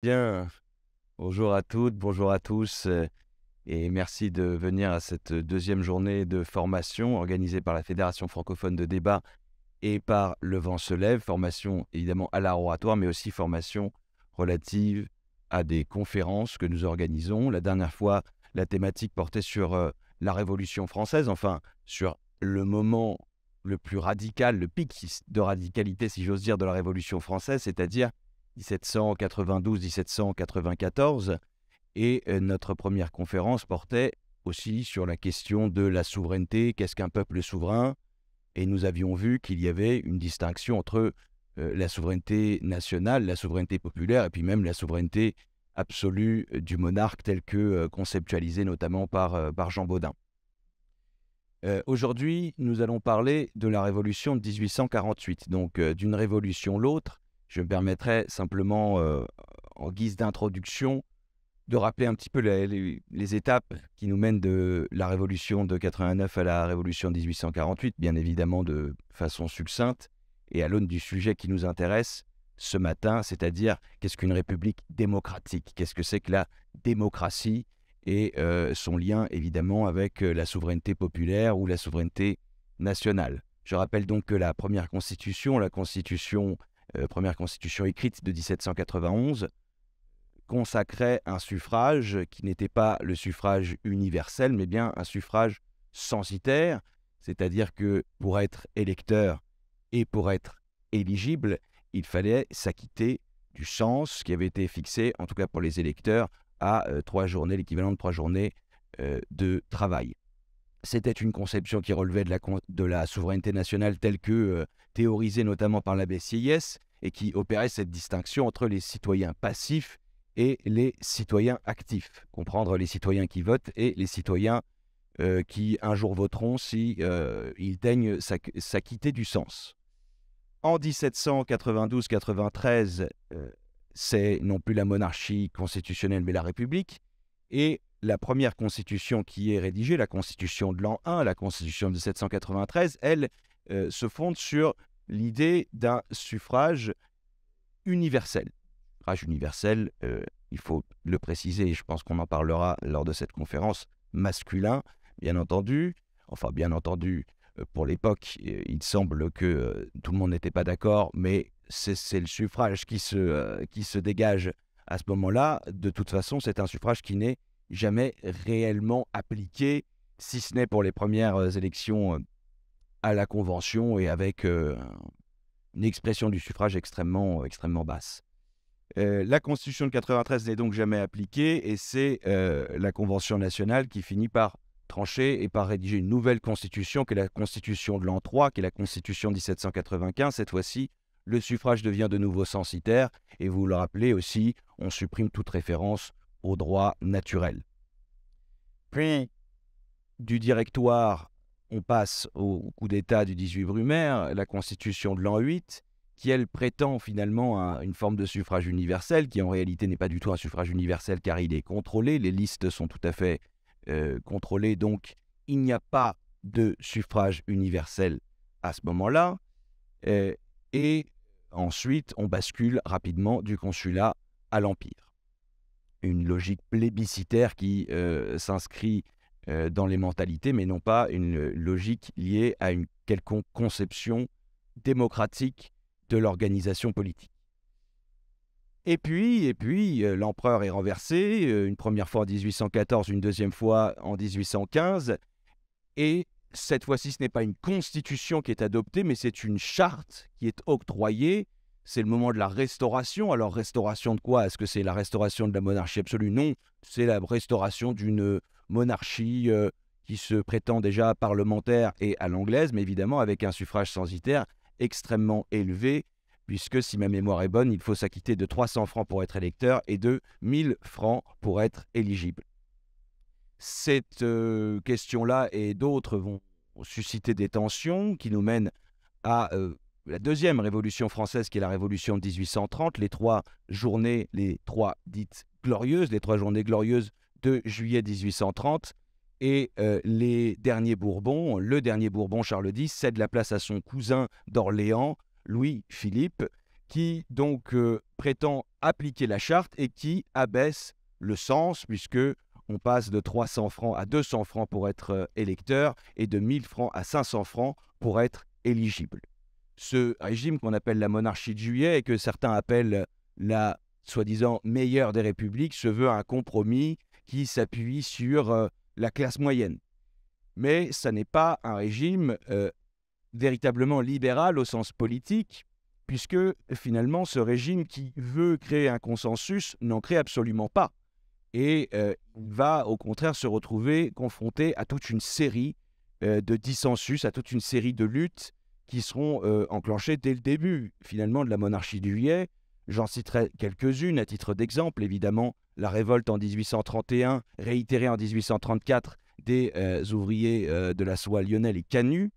Bien, bonjour à toutes, bonjour à tous euh, et merci de venir à cette deuxième journée de formation organisée par la Fédération francophone de débat et par Le Vent se lève, formation évidemment à oratoire, mais aussi formation relative à des conférences que nous organisons. La dernière fois, la thématique portait sur euh, la Révolution française, enfin sur le moment le plus radical, le pic de radicalité si j'ose dire de la Révolution française, c'est-à-dire 1792-1794. Et euh, notre première conférence portait aussi sur la question de la souveraineté, qu'est-ce qu'un peuple souverain Et nous avions vu qu'il y avait une distinction entre euh, la souveraineté nationale, la souveraineté populaire, et puis même la souveraineté absolue euh, du monarque telle que conceptualisée notamment par, par Jean Baudin. Aujourd'hui, nous allons parler de la révolution de 1848, donc d'une révolution l'autre, je me permettrai simplement, euh, en guise d'introduction, de rappeler un petit peu les, étapes qui nous mènent de la révolution de 89 à la révolution de 1848, bien évidemment de façon succincte, et à l'aune du sujet qui nous intéresse ce matin, c'est-à-dire qu'est-ce qu'une république démocratique, qu'est-ce que c'est que la démocratie et euh, son lien évidemment avec euh, la souveraineté populaire ou la souveraineté nationale. Je rappelle donc que la première constitution, la constitution euh, première constitution écrite de 1791, consacrait un suffrage qui n'était pas le suffrage universel, mais bien un suffrage censitaire, c'est-à-dire que pour être électeur et pour être éligible, il fallait s'acquitter du sens qui avait été fixé, en tout cas pour les électeurs, à euh, trois journées, l'équivalent de trois journées euh, de travail. C'était une conception qui relevait de la, souveraineté nationale telle que théorisée notamment par l'abbé Sieyès, et qui opérait cette distinction entre les citoyens passifs et les citoyens actifs. Comprendre les citoyens qui votent et les citoyens euh, qui un jour voteront si euh, ils daignent s'acquitter du sens. En 1792-93, euh, c'est non plus la monarchie constitutionnelle mais la République, et la première constitution qui est rédigée, la constitution de l'an 1, la constitution de 1793, elle euh, se fonde sur l'idée d'un suffrage universel. Suffrage universel, euh, il faut le préciser, et je pense qu'on en parlera lors de cette conférence, masculin, bien entendu. Enfin, bien entendu, euh, pour l'époque, il semble que tout le monde n'était pas d'accord, mais c'est le suffrage qui se, qui se dégage à ce moment-là. De toute façon, c'est un suffrage qui n'est jamais réellement appliqué, si ce n'est pour les premières élections à la Convention et avec euh, une expression du suffrage extrêmement, extrêmement basse. Euh, la Constitution de 93 n'est donc jamais appliquée et c'est euh, la Convention nationale qui finit par trancher et par rédiger une nouvelle Constitution, qui est la Constitution de l'an 3, qui est la Constitution 1795. Cette fois-ci, le suffrage devient de nouveau censitaire et vous le rappelez aussi, on supprime toute référence au droit naturel. Puis, du directoire on passe au coup d'État du 18 Brumaire, la constitution de l'an 8, qui elle prétend finalement à une forme de suffrage universel, qui en réalité n'est pas du tout un suffrage universel car il est contrôlé, les listes sont tout à fait euh, contrôlées, donc il n'y a pas de suffrage universel à ce moment-là. Euh, et ensuite, on bascule rapidement du consulat à l'Empire. Une logique plébiscitaire qui euh, s'inscrit euh, dans les mentalités, mais non pas une logique liée à une quelconque conception démocratique de l'organisation politique. Et puis, et puis euh, l'empereur est renversé, euh, une première fois en 1814, une deuxième fois en 1815, et cette fois-ci, ce n'est pas une constitution qui est adoptée, mais c'est une charte qui est octroyée. C'est le moment de la restauration. Alors, restauration de quoi Est-ce que c'est la restauration de la monarchie absolue Non, c'est la restauration d'une monarchie euh, qui se prétend déjà parlementaire et à l'anglaise, mais évidemment avec un suffrage censitaire extrêmement élevé, puisque si ma mémoire est bonne, il faut s'acquitter de 300 francs pour être électeur et de 1000 francs pour être éligible. Cette euh, question-là et d'autres vont susciter des tensions qui nous mènent à euh, la deuxième révolution française, qui est la révolution de 1830, les trois journées, les trois dites glorieuses, les trois journées glorieuses de juillet 1830 et euh, les derniers Bourbons, le dernier Bourbon Charles X cède la place à son cousin d'Orléans, Louis-Philippe, qui donc euh, prétend appliquer la charte et qui abaisse le sens puisque on passe de 300 francs à 200 francs pour être euh, électeur et de 1000 francs à 500 francs pour être éligible. Ce régime qu'on appelle la monarchie de juillet et que certains appellent la soi-disant meilleure des républiques se veut un compromis qui s'appuie sur euh, la classe moyenne. Mais ça n'est pas un régime euh, véritablement libéral au sens politique, puisque finalement ce régime qui veut créer un consensus n'en crée absolument pas. Et euh, il va au contraire se retrouver confronté à toute une série de dissensus, à toute une série de luttes qui seront enclenchées dès le début finalement de la monarchie du juillet J'en citerai quelques-unes à titre d'exemple, évidemment, la révolte en 1831, réitérée en 1834 des euh, ouvriers euh, de la soie Lionel et Canu.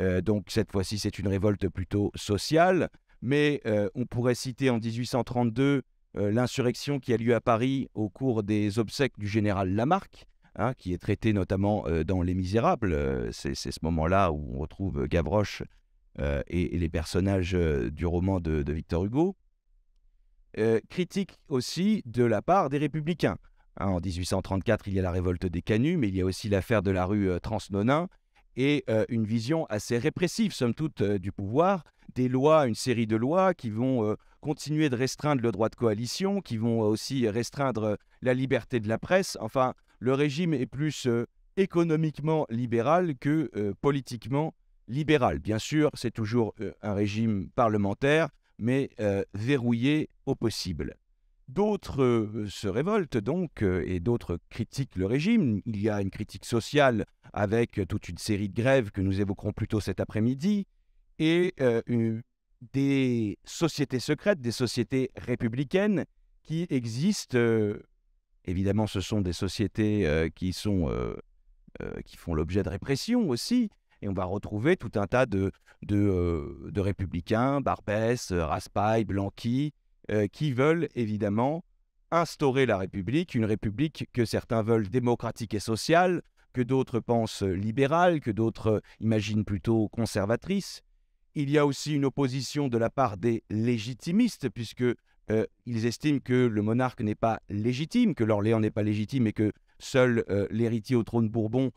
Euh, donc cette fois-ci, c'est une révolte plutôt sociale, mais on pourrait citer en 1832 l'insurrection qui a lieu à Paris au cours des obsèques du général Lamarck, hein, qui est traité notamment dans Les Misérables. c'est ce moment-là où on retrouve Gavroche et, les personnages du roman de Victor Hugo. Euh, critique aussi de la part des républicains. Hein, en 1834, il y a la révolte des Canuts, mais il y a aussi l'affaire de la rue euh, Transnonain et euh, une vision assez répressive, somme toute, du pouvoir, des lois, une série de lois qui vont continuer de restreindre le droit de coalition, qui vont aussi restreindre la liberté de la presse. Enfin, le régime est plus économiquement libéral que politiquement libéral. Bien sûr, c'est toujours un régime parlementaire, mais verrouillés au possible. D'autres se révoltent donc et d'autres critiquent le régime. Il y a une critique sociale avec toute une série de grèves que nous évoquerons plus tôt cet après-midi et des sociétés secrètes, des sociétés républicaines qui existent. évidemment, ce sont des sociétés qui, qui font l'objet de répression aussi, et on va retrouver tout un tas de, de, euh, républicains, Barbès, euh, Raspail, Blanqui, euh, qui veulent évidemment instaurer la République, une République que certains veulent démocratique et sociale, que d'autres pensent libérale, que d'autres imaginent plutôt conservatrice. Il y a aussi une opposition de la part des légitimistes, puisque ils estiment que le monarque n'est pas légitime, que l'Orléans n'est pas légitime et que seul l'héritier au trône Bourbon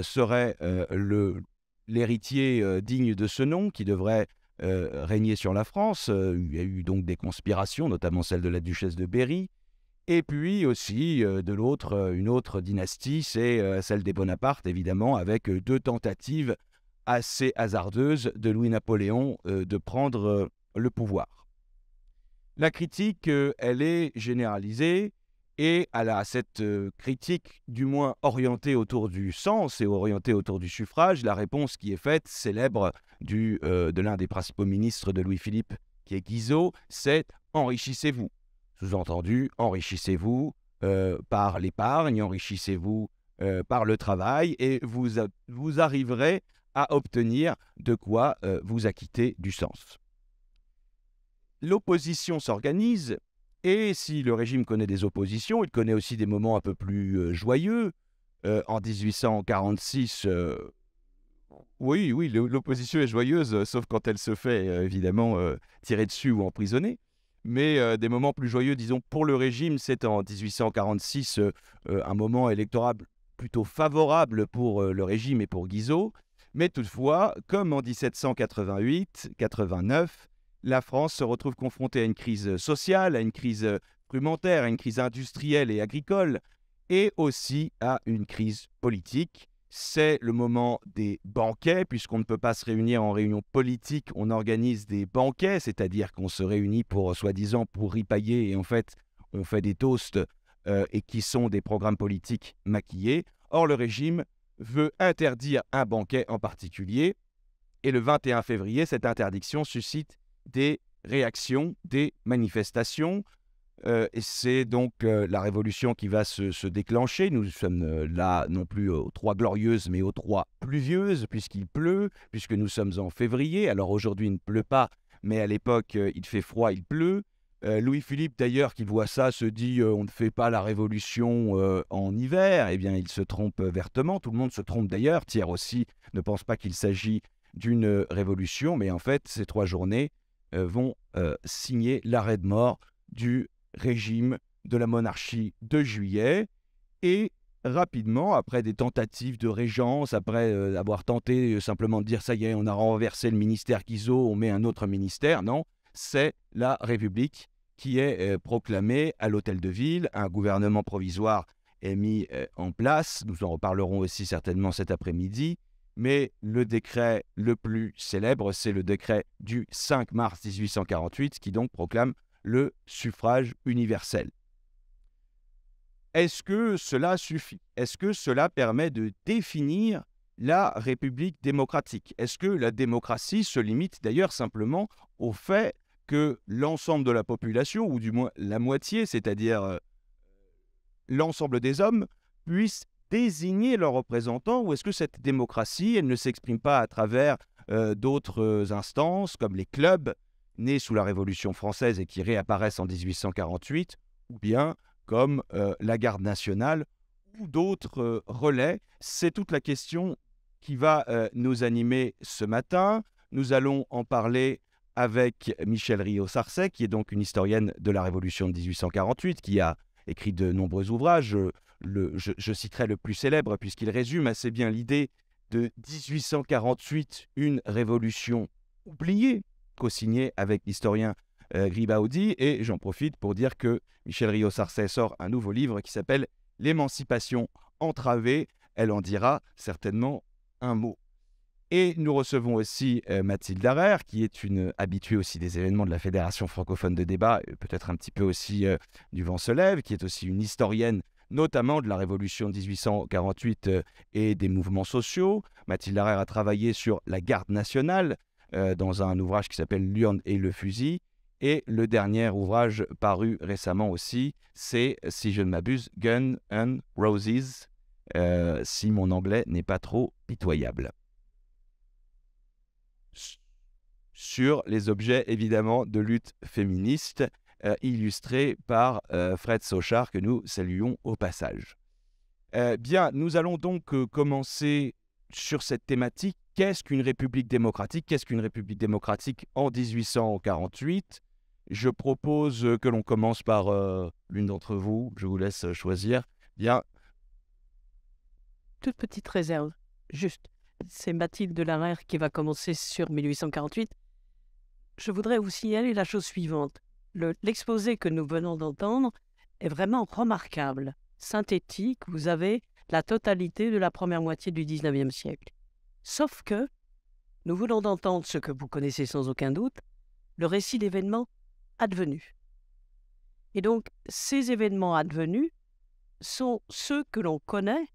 serait le, l'héritier euh, digne de ce nom qui devrait euh, régner sur la France. Euh, il y a eu donc des conspirations, notamment celle de la duchesse de Berry. Et puis aussi, de l'autre, une autre dynastie, c'est celle des Bonaparte, évidemment, avec deux tentatives assez hasardeuses de Louis-Napoléon de prendre le pouvoir. La critique, elle est généralisée, et à, cette euh, critique, du moins orientée autour du sens et orientée autour du suffrage, la réponse qui est faite, célèbre du, euh, de l'un des principaux ministres de Louis-Philippe, qui est Guizot, c'est enrichissez-vous. Sous-entendu, enrichissez-vous euh, par l'épargne, enrichissez-vous par le travail, et vous, vous arriverez à obtenir de quoi vous acquitter du sens. L'opposition s'organise et si le régime connaît des oppositions, il connaît aussi des moments un peu plus euh, joyeux. Euh, en 1846, euh, oui, oui, l'opposition est joyeuse, sauf quand elle se fait évidemment tirer dessus ou emprisonner. Mais des moments plus joyeux, disons, pour le régime, c'est en 1846 un moment électoral plutôt favorable pour le régime et pour Guizot. Mais toutefois, comme en 1788-89, la France se retrouve confrontée à une crise sociale, à une crise prumentaire, à une crise industrielle et agricole, et aussi à une crise politique. C'est le moment des banquets, puisqu'on ne peut pas se réunir en réunion politique, on organise des banquets, c'est-à-dire qu'on se réunit pour, soi-disant, pour ripailler, et en fait, on fait des toasts, euh, et qui sont des programmes politiques maquillés. Or, le régime veut interdire un banquet en particulier, et le 21 février, cette interdiction suscite des réactions, des manifestations. Euh, et c'est donc euh, la révolution qui va se, déclencher. Nous sommes euh, là non plus aux trois glorieuses, mais aux trois pluvieuses, puisqu'il pleut, puisque nous sommes en février. Alors aujourd'hui, il ne pleut pas, mais à l'époque, il fait froid, il pleut. Louis-Philippe, d'ailleurs, qui voit ça, se dit on ne fait pas la révolution en hiver. Eh bien, il se trompe vertement. Tout le monde se trompe d'ailleurs. Thiers aussi ne pense pas qu'il s'agit d'une révolution, mais en fait, ces trois journées euh, vont euh, signer l'arrêt de mort du régime de la monarchie de juillet. Et rapidement, après des tentatives de régence, après euh, avoir tenté simplement de dire ça y est, on a renversé le ministère Guizot, on met un autre ministère, non, c'est la République qui est proclamée à l'hôtel de ville, un gouvernement provisoire est mis en place, nous en reparlerons aussi certainement cet après-midi, mais le décret le plus célèbre, c'est le décret du 5 mars 1848 qui donc proclame le suffrage universel. Est-ce que cela suffit Est-ce que cela permet de définir la République démocratique Est-ce que la démocratie se limite d'ailleurs simplement au fait que l'ensemble de la population, ou du moins la moitié, c'est-à-dire euh, l'ensemble des hommes, puisse désigner leurs représentants ou est-ce que cette démocratie, elle ne s'exprime pas à travers euh, d'autres euh, instances comme les clubs nés sous la Révolution française et qui réapparaissent en 1848 ou bien comme euh, la garde nationale ou d'autres relais. C'est toute la question qui va nous animer ce matin. Nous allons en parler avec Michel rio sarcet qui est donc une historienne de la Révolution de 1848, qui a écrit de nombreux ouvrages je, citerai le plus célèbre, puisqu'il résume assez bien l'idée de 1848, une révolution oubliée, co-signée avec l'historien euh, Gribaudi. Et j'en profite pour dire que Michel rio Sarcet sort un nouveau livre qui s'appelle L'émancipation entravée. Elle en dira certainement un mot. Et nous recevons aussi euh, Mathilde Darrer qui est une habituée aussi des événements de la Fédération francophone de débat, euh, peut-être un petit peu aussi du vent se lève, qui est aussi une historienne notamment de la Révolution 1848 euh, et des mouvements sociaux. Mathilde Harrer a travaillé sur la garde nationale euh, dans un ouvrage qui s'appelle L'urne et le fusil. Et le dernier ouvrage paru récemment aussi, c'est, si je ne m'abuse, Gun and Roses, euh, si mon anglais n'est pas trop pitoyable. Sur les objets évidemment de lutte féministe, euh, illustré par euh, Fred Sochard, que nous saluons au passage. Euh, bien, nous allons donc commencer sur cette thématique. Qu'est-ce qu'une république démocratique Qu'est-ce qu'une république démocratique en 1848 Je propose que l'on commence par l'une d'entre vous. Je vous laisse choisir. Bien. Toute petite réserve, juste c'est Mathilde Larère qui va commencer sur 1848. Je voudrais vous signaler la chose suivante l'exposé que nous venons d'entendre est vraiment remarquable, synthétique. Vous avez la totalité de la première moitié du 19e siècle. Sauf que nous venons d'entendre ce que vous connaissez sans aucun doute, le récit d'événements advenus. Et donc, ces événements advenus sont ceux que l'on connaît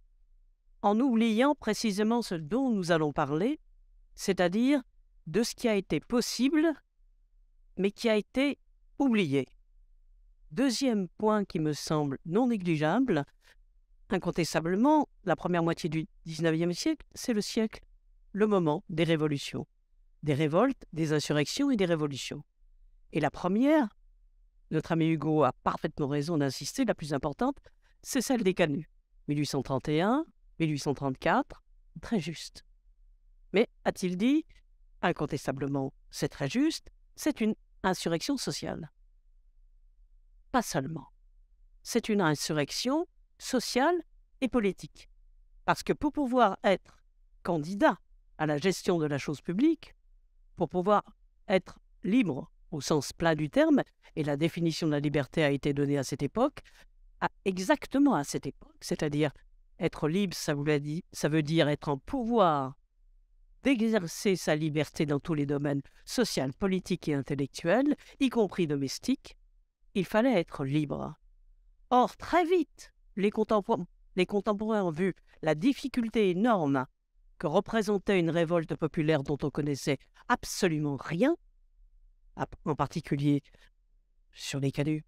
en oubliant précisément ce dont nous allons parler, c'est-à-dire de ce qui a été possible, mais qui a été oublié. Deuxième point qui me semble non négligeable, incontestablement, la première moitié du XIXe siècle, c'est le siècle, le moment des révolutions, des révoltes, des insurrections et des révolutions. Et la première, notre ami Hugo a parfaitement raison d'insister, la plus importante, c'est celle des Canuts. 1831, 1834, très juste. Mais, a-t-il dit, incontestablement, c'est très juste, c'est une insurrection sociale. Pas seulement. C'est une insurrection sociale et politique. Parce que pour pouvoir être candidat à la gestion de la chose publique, pour pouvoir être libre au sens plat du terme, et la définition de la liberté a été donnée à cette époque, exactement à cette époque, c'est-à-dire être libre, ça, dire, ça veut dire être en pouvoir d'exercer sa liberté dans tous les domaines social, politique et intellectuel, y compris domestique, il fallait être libre. Or, très vite, les contemporains, ont vu la difficulté énorme que représentait une révolte populaire dont on connaissait absolument rien, en particulier sur les canuts,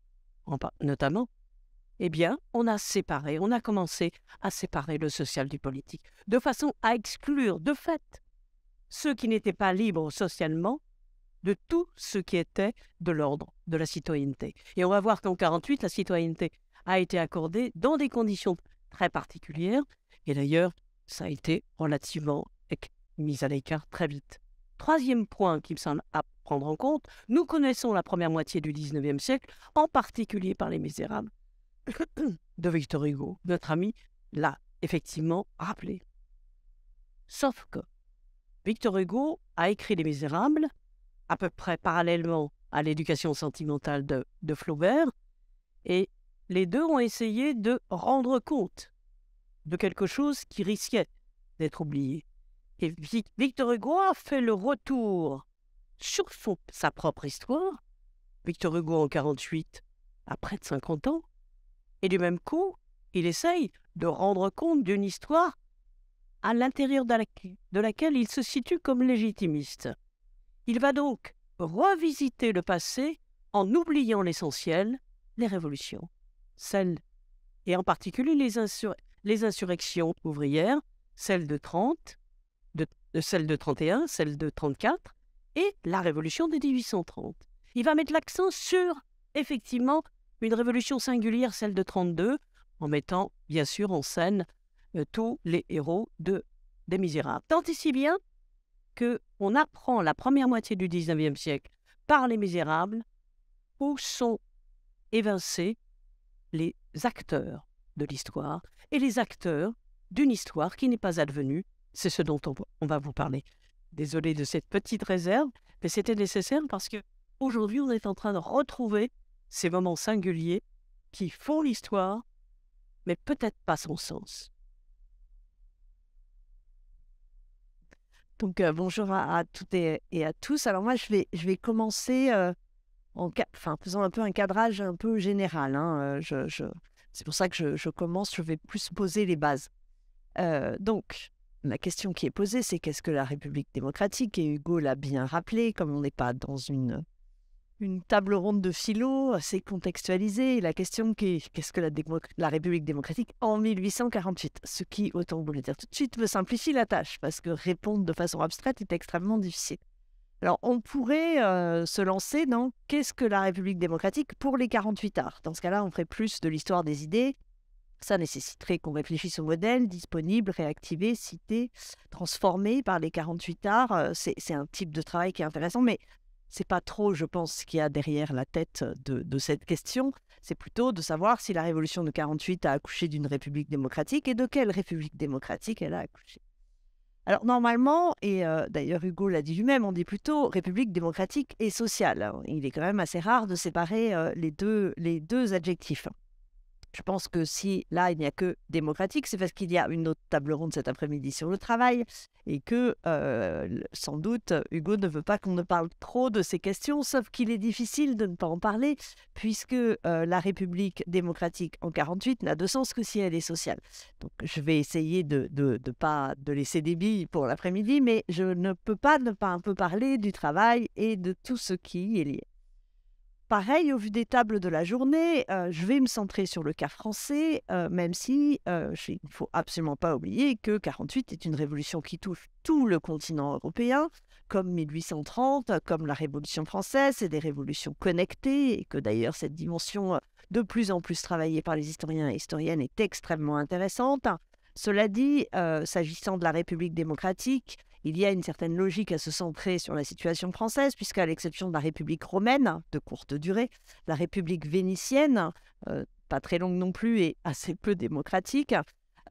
notamment, eh bien, on a séparé, on a commencé à séparer le social du politique, de façon à exclure de fait ceux qui n'étaient pas libres socialement de tout ce qui était de l'ordre de la citoyenneté. Et on va voir qu'en 48, la citoyenneté a été accordée dans des conditions très particulières. Et d'ailleurs, ça a été relativement mis à l'écart très vite. Troisième point qui me semble à prendre en compte, nous connaissons la première moitié du 19e siècle, en particulier par les Misérables de Victor Hugo, notre ami, l'a effectivement rappelé. Sauf que Victor Hugo a écrit Les Misérables, à peu près parallèlement à l'éducation sentimentale de, Flaubert, et les deux ont essayé de rendre compte de quelque chose qui risquait d'être oublié. Et Victor Hugo a fait le retour sur sa propre histoire. Victor Hugo en 48 après près de 50 ans. Et du même coup, il essaye de rendre compte d'une histoire à l'intérieur de laquelle il se situe comme légitimiste. Il va donc revisiter le passé en oubliant l'essentiel, les révolutions, celles, et en particulier les, insurrections ouvrières, celles de 30, de, de euh, celles de 31, celles de 34, et la révolution de 1830. Il va mettre l'accent sur, effectivement, une révolution singulière, celle de 32, en mettant bien sûr en scène euh, tous les héros de des Misérables. Tant ici bien que on apprend la première moitié du 19e siècle par les Misérables où sont évincés les acteurs de l'histoire et les acteurs d'une histoire qui n'est pas advenue. C'est ce dont on, on, va vous parler. Désolé de cette petite réserve, mais c'était nécessaire parce que aujourd'hui on est en train de retrouver ces moments singuliers qui font l'histoire, mais peut-être pas son sens. Donc bonjour à, toutes et, à tous. Alors moi, je vais, je vais commencer en, faisant un peu un cadrage un peu général. Hein, c'est pour ça que je, commence, je vais plus poser les bases. donc, ma question qui est posée, c'est qu'est-ce que la République démocratique Et Hugo l'a bien rappelé, comme on n'est pas dans une une table ronde de philo assez contextualisée. La question qui est qu'est-ce que la, la, République démocratique en 1848 Ce qui, autant vous le dire tout de suite, me simplifie la tâche, parce que répondre de façon abstraite est extrêmement difficile. Alors, on pourrait euh, se lancer dans qu'est-ce que la République démocratique pour les 48 arts Dans ce cas-là, on ferait plus de l'histoire des idées. Ça nécessiterait qu'on réfléchisse au modèle disponible, réactivé, cité, transformé par les 48 arts. Euh, c'est un type de travail qui est intéressant, mais c'est pas trop, je pense, ce qu'il y a derrière la tête de, cette question. C'est plutôt de savoir si la révolution de 48 a accouché d'une république démocratique et de quelle république démocratique elle a accouché. Alors normalement, et d'ailleurs Hugo l'a dit lui-même, on dit plutôt république démocratique et sociale. Hein. Il est quand même assez rare de séparer les, les deux adjectifs. Hein. Je pense que si là, il n'y a que démocratique, c'est parce qu'il y a une autre table ronde cet après-midi sur le travail et que euh, sans doute Hugo ne veut pas qu'on ne parle trop de ces questions, sauf qu'il est difficile de ne pas en parler puisque euh, la République démocratique en 48 n'a de sens que si elle est sociale. Donc je vais essayer de ne pas de laisser des billes pour l'après-midi, mais je ne peux pas ne pas un peu parler du travail et de tout ce qui y est lié. Pareil, au vu des tables de la journée, euh, je vais me centrer sur le cas français, euh, même si euh, il ne faut absolument pas oublier que 48 est une révolution qui touche tout le continent européen, comme 1830, comme la Révolution française, c'est des révolutions connectées, et que d'ailleurs cette dimension de plus en plus travaillée par les historiens et historiennes est extrêmement intéressante. Cela dit, s'agissant de la République démocratique, il y a une certaine logique à se centrer sur la situation française, puisqu'à l'exception de la République romaine, de courte durée, la République vénitienne, euh, pas très longue non plus et assez peu démocratique,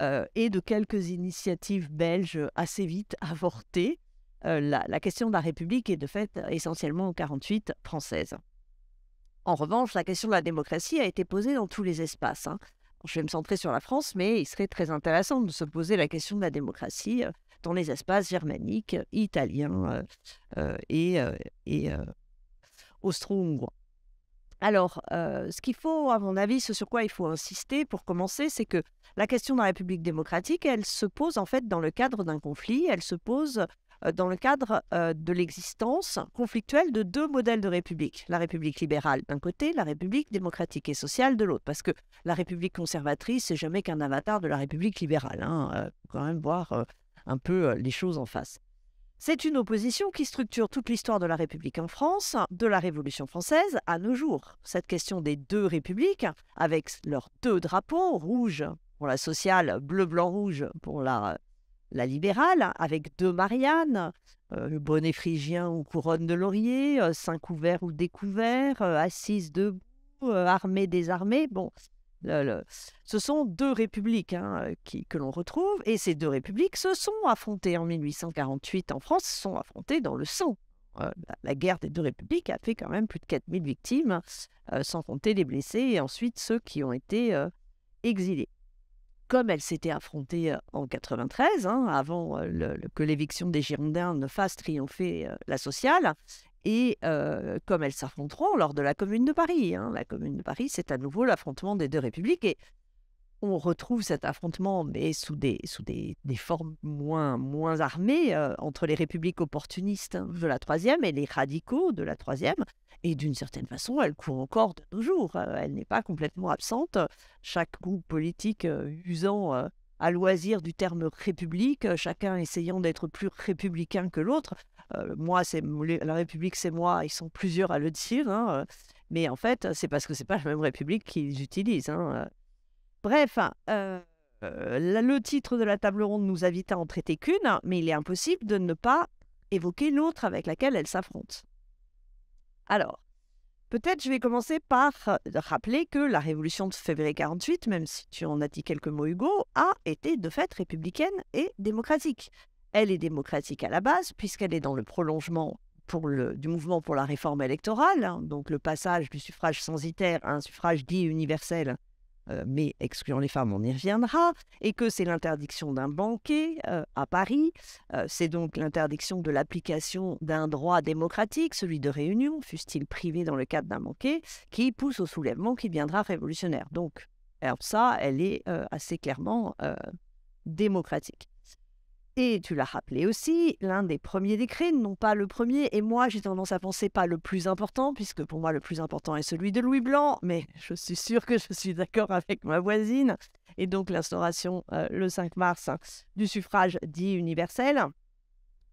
euh, et de quelques initiatives belges assez vite avortées, euh, la, question de la République est de fait essentiellement en 48 française. En revanche, la question de la démocratie a été posée dans tous les espaces. Hein. Je vais me centrer sur la France, mais il serait très intéressant de se poser la question de la démocratie dans les espaces germaniques, italiens euh, euh, et, euh, austro-hongrois. Alors, ce qu'il faut, à mon avis, ce sur quoi il faut insister pour commencer, c'est que la question de la République démocratique, elle se pose en fait dans le cadre d'un conflit, elle se pose dans le cadre de l'existence conflictuelle de deux modèles de République. La République libérale d'un côté, la République démocratique et sociale de l'autre, parce que la République conservatrice, c'est jamais qu'un avatar de la République libérale. Hein, quand même voir un peu euh, les choses en face. C'est une opposition qui structure toute l'histoire de la République en France, de la Révolution française à nos jours. Cette question des deux républiques, avec leurs deux drapeaux, rouge pour la sociale, bleu, blanc, rouge pour la, la libérale, avec deux Marianne, euh, le bonnet phrygien ou couronne de laurier, euh, cinq couverts ou découverts, assise debout, armée désarmée. Bon, ce sont deux républiques hein, euh, que l'on retrouve, et ces deux républiques se sont affrontées en 1848 en France, se sont affrontées dans le sang. Euh, bah, la, guerre des deux républiques a fait quand même plus de 4000 victimes, euh, sans compter les blessés et ensuite ceux qui ont été exilés. Comme elle s'était affrontée en 93, hein, avant que l'éviction des Girondins ne fasse triompher la sociale, et comme elles s'affronteront lors de la Commune de Paris. Hein. La Commune de Paris, c'est à nouveau l'affrontement des deux républiques. Et on retrouve cet affrontement, mais sous des, sous des, des formes moins, moins armées, entre les républiques opportunistes de la Troisième et les radicaux de la Troisième. Et d'une certaine façon, elle court encore de nos jours. Hein. elle n'est pas complètement absente. Chaque groupe politique usant à loisir du terme république, euh, chacun essayant d'être plus républicain que l'autre. Euh, moi, c'est la République, c'est moi. Ils sont plusieurs à le dire, hein, euh, mais en fait, c'est parce que c'est pas la même République qu'ils utilisent. Hein, Bref, le titre de la table ronde nous invite à en traiter qu'une, mais il est impossible de ne pas évoquer l'autre avec laquelle elle s'affronte. Alors, Peut-être je vais commencer par euh, rappeler que la révolution de février 48, même si tu en as dit quelques mots Hugo, a été de fait républicaine et démocratique. Elle est démocratique à la base puisqu'elle est dans le prolongement du mouvement pour la réforme électorale, hein, donc le passage du suffrage censitaire à un suffrage dit universel euh, mais excluant les femmes, on y reviendra, et que c'est l'interdiction d'un banquet euh, à Paris, euh, c'est donc l'interdiction de l'application d'un droit démocratique, celui de réunion, fût-il privé dans le cadre d'un banquet, qui pousse au soulèvement qui deviendra révolutionnaire. Donc, ça, elle est assez clairement démocratique. Et tu l'as rappelé aussi, l'un des premiers décrets, non pas le premier, et moi j'ai tendance à penser pas le plus important, puisque pour moi le plus important est celui de Louis Blanc, mais je suis sûre que je suis d'accord avec ma voisine, et donc l'instauration euh, le 5 mars du suffrage dit universel,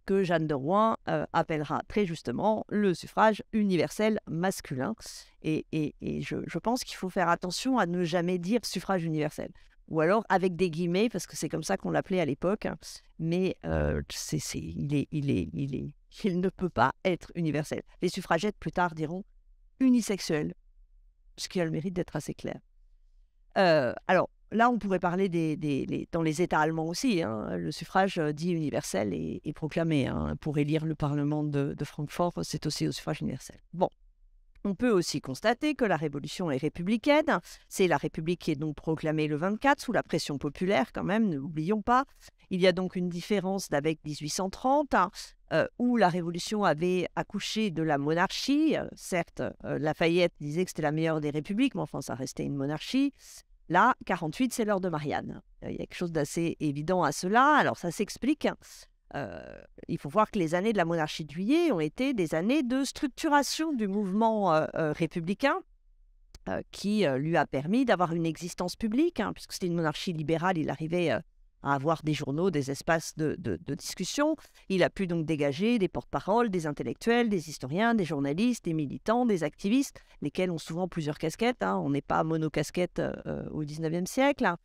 que Jeanne de Rouen euh, appellera très justement le suffrage universel masculin. Et, je pense qu'il faut faire attention à ne jamais dire suffrage universel ou alors avec des guillemets, parce que c'est comme ça qu'on l'appelait à l'époque, hein, mais euh, il, est, il, est, il, est, il ne peut pas être universel. Les suffragettes, plus tard, diront unisexuel, ce qui a le mérite d'être assez clair. Euh, alors, là, on pourrait parler des, dans les États allemands aussi. Hein, le suffrage euh, dit universel est, proclamé. Hein. pour élire le Parlement de, de Francfort, c'est aussi au suffrage universel. Bon, on peut aussi constater que la Révolution est républicaine. C'est la République qui est donc proclamée le 24 sous la pression populaire quand même, n'oublions pas. Il y a donc une différence d'avec 1830, euh, où la Révolution avait accouché de la monarchie. Euh, certes, euh, Lafayette disait que c'était la meilleure des républiques, mais enfin, ça restait une monarchie. Là, 48, c'est l'heure de Marianne. Il y a quelque chose d'assez évident à cela. Alors, ça s'explique. Euh, il faut voir que les années de la monarchie de Juillet ont été des années de structuration du mouvement euh, euh, républicain qui lui a permis d'avoir une existence publique, hein, puisque c'était une monarchie libérale, il arrivait à avoir des journaux, des espaces de, discussion. Il a pu donc dégager des porte-paroles, des intellectuels, des historiens, des journalistes, des militants, des activistes, lesquels ont souvent plusieurs casquettes. Hein. on n'est pas monocasquette au 19e siècle. Hein.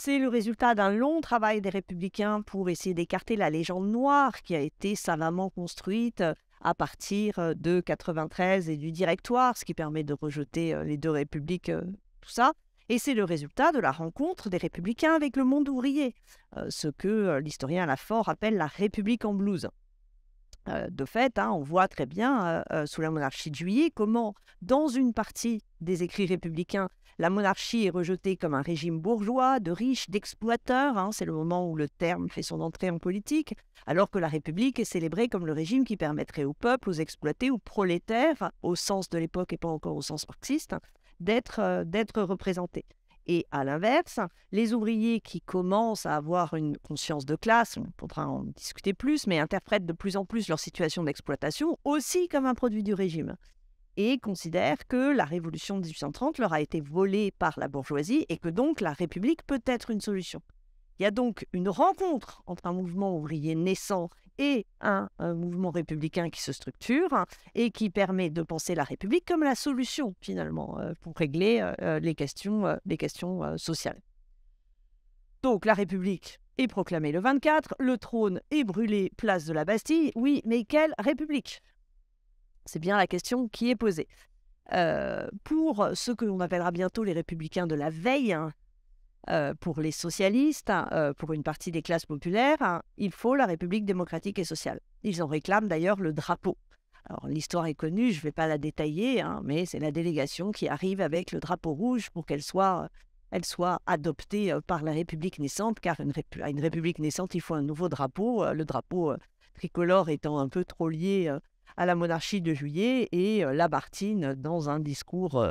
C'est le résultat d'un long travail des républicains pour essayer d'écarter la légende noire qui a été savamment construite euh, à partir euh, de 93 et du directoire, ce qui permet de rejeter euh, les deux républiques, tout ça. Et c'est le résultat de la rencontre des républicains avec le monde ouvrier, ce que l'historien Lafort appelle la République en blouse. Euh, de fait, hein, on voit très bien euh, euh, sous la monarchie de juillet comment, dans une partie des écrits républicains, la monarchie est rejetée comme un régime bourgeois, de riches, d'exploiteurs. Hein, c'est le moment où le terme fait son entrée en politique, alors que la République est célébrée comme le régime qui permettrait au peuple, aux exploités, aux prolétaires, au sens de l'époque et pas encore au sens marxiste, d'être, d'être représentés. Et à l'inverse, les ouvriers qui commencent à avoir une conscience de classe, on pourra en discuter plus, mais interprètent de plus en plus leur situation d'exploitation aussi comme un produit du régime et considèrent que la révolution de 1830 leur a été volée par la bourgeoisie et que donc la République peut être une solution. Il y a donc une rencontre entre un mouvement ouvrier naissant et un, mouvement républicain qui se structure et qui permet de penser la République comme la solution finalement euh, pour régler euh, euh, les questions, questions sociales. Donc la République est proclamée le 24, le trône est brûlé place de la Bastille. Oui, mais quelle République C'est bien la question qui est posée. pour ce que l'on appellera bientôt les républicains de la veille, hein, euh, pour les socialistes, hein, euh, pour une partie des classes populaires, hein, il faut la République démocratique et sociale. Ils en réclament d'ailleurs le drapeau. Alors l'histoire est connue, je ne vais pas la détailler, hein, mais c'est la délégation qui arrive avec le drapeau rouge pour qu'elle soit, elle soit adoptée euh, par la République naissante, car une à une République naissante, il faut un nouveau drapeau, le drapeau tricolore étant un peu trop lié à la monarchie de juillet, et Labartine, dans un discours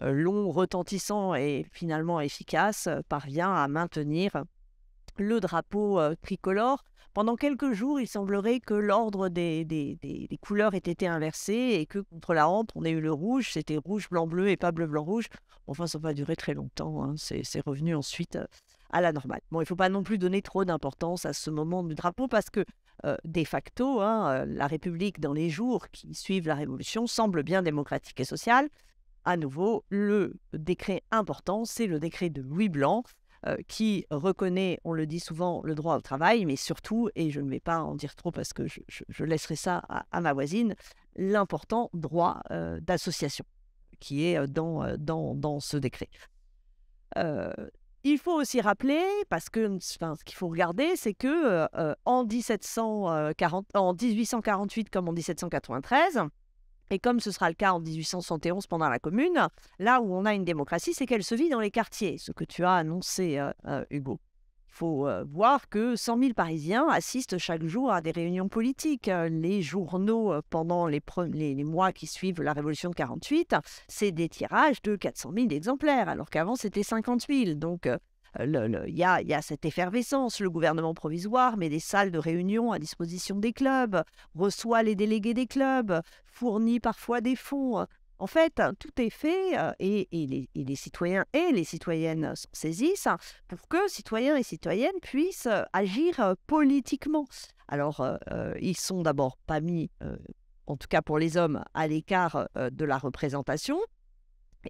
euh, long, retentissant et finalement efficace euh, parvient à maintenir le drapeau euh, tricolore. Pendant quelques jours, il semblerait que l'ordre des, couleurs ait été inversé et que contre la rampe, on ait eu le rouge. C'était rouge, blanc, bleu et pas bleu, blanc, rouge. Enfin, ça n'a pas duré très longtemps. Hein. C'est revenu ensuite à la normale. Bon, il ne faut pas non plus donner trop d'importance à ce moment du drapeau parce que, de facto, hein, la République, dans les jours qui suivent la Révolution, semble bien démocratique et sociale à nouveau, le décret important, c'est le décret de Louis Blanc, euh, qui reconnaît, on le dit souvent, le droit au travail, mais surtout, et je ne vais pas en dire trop parce que je, laisserai ça à, ma voisine, l'important droit euh, d'association qui est euh, dans, dans, ce décret. il faut aussi rappeler, parce que enfin, ce qu'il faut regarder, c'est que en, 1740, en 1848 comme en 1793, et comme ce sera le cas en 1871 pendant la Commune, là où on a une démocratie, c'est qu'elle se vit dans les quartiers, ce que tu as annoncé, euh, euh, Hugo. Il faut euh, voir que 100 000 Parisiens assistent chaque jour à des réunions politiques. Les journaux, pendant les, les, mois qui suivent la Révolution de 48, c'est des tirages de 400 000 exemplaires, alors qu'avant c'était 50 000. Donc euh, il y, a, cette effervescence. Le gouvernement provisoire met des salles de réunion à disposition des clubs, reçoit les délégués des clubs, fournit parfois des fonds. En fait, hein, tout est fait euh, et, les, citoyens et les citoyennes saisissent pour que citoyens et citoyennes puissent euh, agir politiquement. Alors, ils sont d'abord pas mis, en tout cas pour les hommes, à l'écart de la représentation,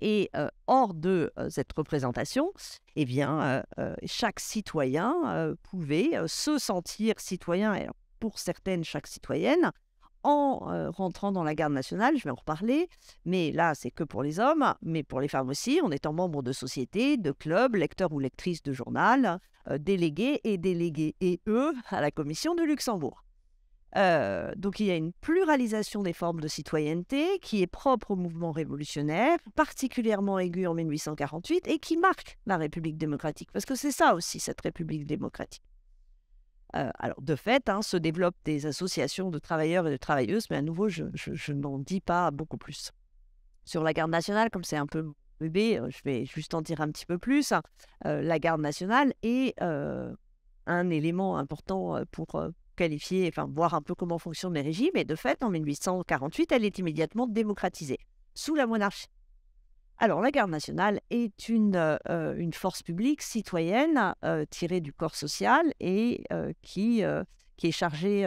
et hors de cette représentation, et eh bien, chaque citoyen pouvait se sentir citoyen, et pour certaines, chaque citoyenne, en rentrant dans la garde nationale, je vais en reparler, mais là, c'est que pour les hommes, mais pour les femmes aussi, en étant membre de sociétés, de clubs, lecteurs ou lectrices de journal, délégués et délégués et eux à la commission de Luxembourg. Euh, donc il y a une pluralisation des formes de citoyenneté qui est propre au mouvement révolutionnaire, particulièrement aiguë en 1848 et qui marque la République démocratique, parce que c'est ça aussi cette République démocratique. Euh, alors de fait, hein, se développent des associations de travailleurs et de travailleuses, mais à nouveau, je, n'en dis pas beaucoup plus. Sur la garde nationale, comme c'est un peu bébé, euh, je vais juste en dire un petit peu plus, la garde nationale est un élément important pour, qualifier, enfin voir un peu comment fonctionnent les régimes. Et de fait, en 1848, elle est immédiatement démocratisée sous la monarchie. Alors, la garde nationale est une, euh, une force publique citoyenne euh, tirée du corps social et euh, qui, qui est chargée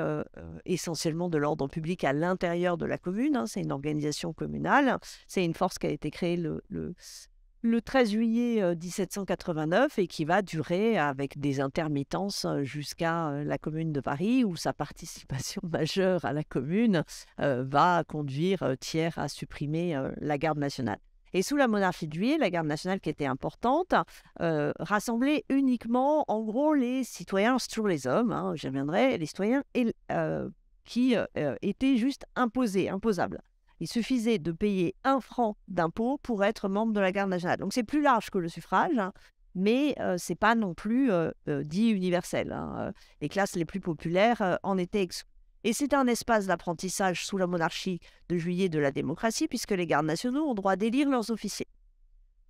essentiellement de l'ordre public à l'intérieur de la commune. Hein. C'est une organisation communale. C'est une force qui a été créée le, le 13 juillet 1789 et qui va durer avec des intermittences jusqu'à la Commune de Paris où sa participation majeure à la Commune va conduire Thiers à supprimer la garde nationale. Et sous la monarchie de juillet, la garde nationale qui était importante, rassemblait uniquement, en gros, les citoyens, sur les hommes, hein, je reviendrai, les citoyens qui étaient juste imposés, imposables. Il suffisait de payer un franc d'impôt pour être membre de la garde nationale. Donc c'est plus large que le suffrage, hein, mais ce euh, c'est pas non plus euh, euh, dit universel. Hein, les classes les plus populaires en étaient exclues. Et c'est un espace d'apprentissage sous la monarchie de juillet de la démocratie, puisque les gardes nationaux ont droit d'élire leurs officiers.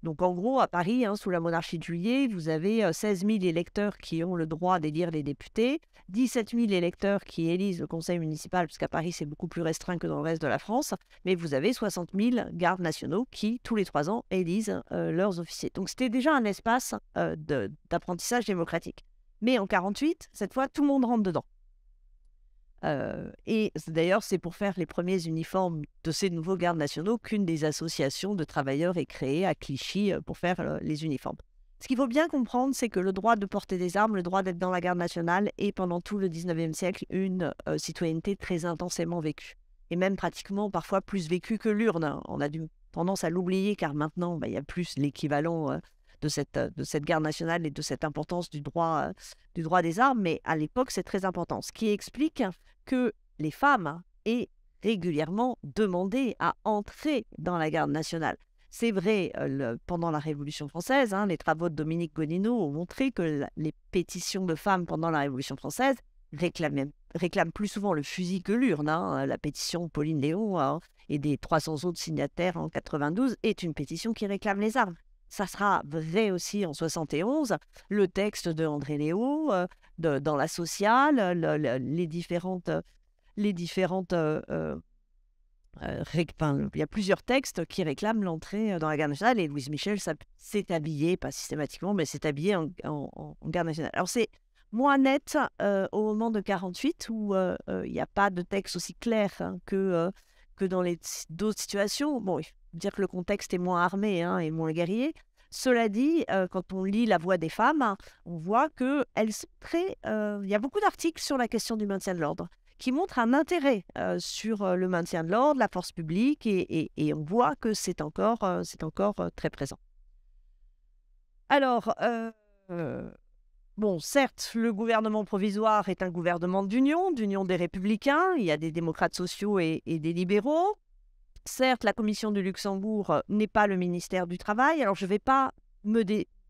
Donc en gros, à Paris, hein, sous la monarchie de juillet, vous avez 16 euh, 000 électeurs qui ont le droit d'élire les députés, 17 000 électeurs qui élisent le conseil municipal, puisqu'à Paris c'est beaucoup plus restreint que dans le reste de la France, mais vous avez 60 000 gardes nationaux qui, tous les trois ans, élisent euh, leurs officiers. Donc c'était déjà un espace euh, d'apprentissage démocratique. Mais en 48, cette fois, tout le monde rentre dedans. Euh, et d'ailleurs, c'est pour faire les premiers uniformes de ces nouveaux gardes nationaux qu'une des associations de travailleurs est créée à Clichy euh, pour faire euh, les uniformes. Ce qu'il faut bien comprendre, c'est que le droit de porter des armes, le droit d'être dans la garde nationale est pendant tout le 19e siècle une citoyenneté très intensément vécue. Et même pratiquement parfois plus vécue que l'urne. Hein. On a tendance à l'oublier car maintenant, bah, il y a plus l'équivalent de cette, de cette guerre nationale et de cette importance du droit, euh, du droit des armes, mais à l'époque, c'est très important. Ce qui explique que les femmes aient régulièrement demandé à entrer dans la garde nationale. C'est vrai, euh, pendant la Révolution française, hein, les travaux de Dominique Godino ont montré que les pétitions de femmes pendant la Révolution française réclamaient, réclament plus souvent le fusil que l'urne. Hein, euh, la pétition Pauline Léon hein, et des 300 autres signataires en 92 est une pétition qui réclame les armes ça sera vrai aussi en 71, le texte de André Léo, euh, dans la sociale, les différentes... Euh, les différentes euh, il y a plusieurs textes qui réclament l'entrée dans la garde nationale et Louise Michel s'est habillée, pas systématiquement, mais s'est habillée en, en, nationale. Alors c'est moins net au moment de 48 où il n'y a pas de texte aussi clair hein, que, que dans les d'autres situations. Bon, dire que le contexte est moins armé hein, et moins guerrier. Cela dit, euh, quand on lit la voix des femmes, hein, on voit que elles sont très. Euh, il y a beaucoup d'articles sur la question du maintien de l'ordre qui montrent un intérêt euh, sur le maintien de l'ordre, la force publique, et, on voit que c'est encore, c'est encore très présent. Alors, bon, certes, le gouvernement provisoire est un gouvernement d'union, d'union des républicains. Il y a des démocrates sociaux et, et des libéraux. Certes, la Commission du Luxembourg euh, n'est pas le ministère du Travail, alors je ne vais pas me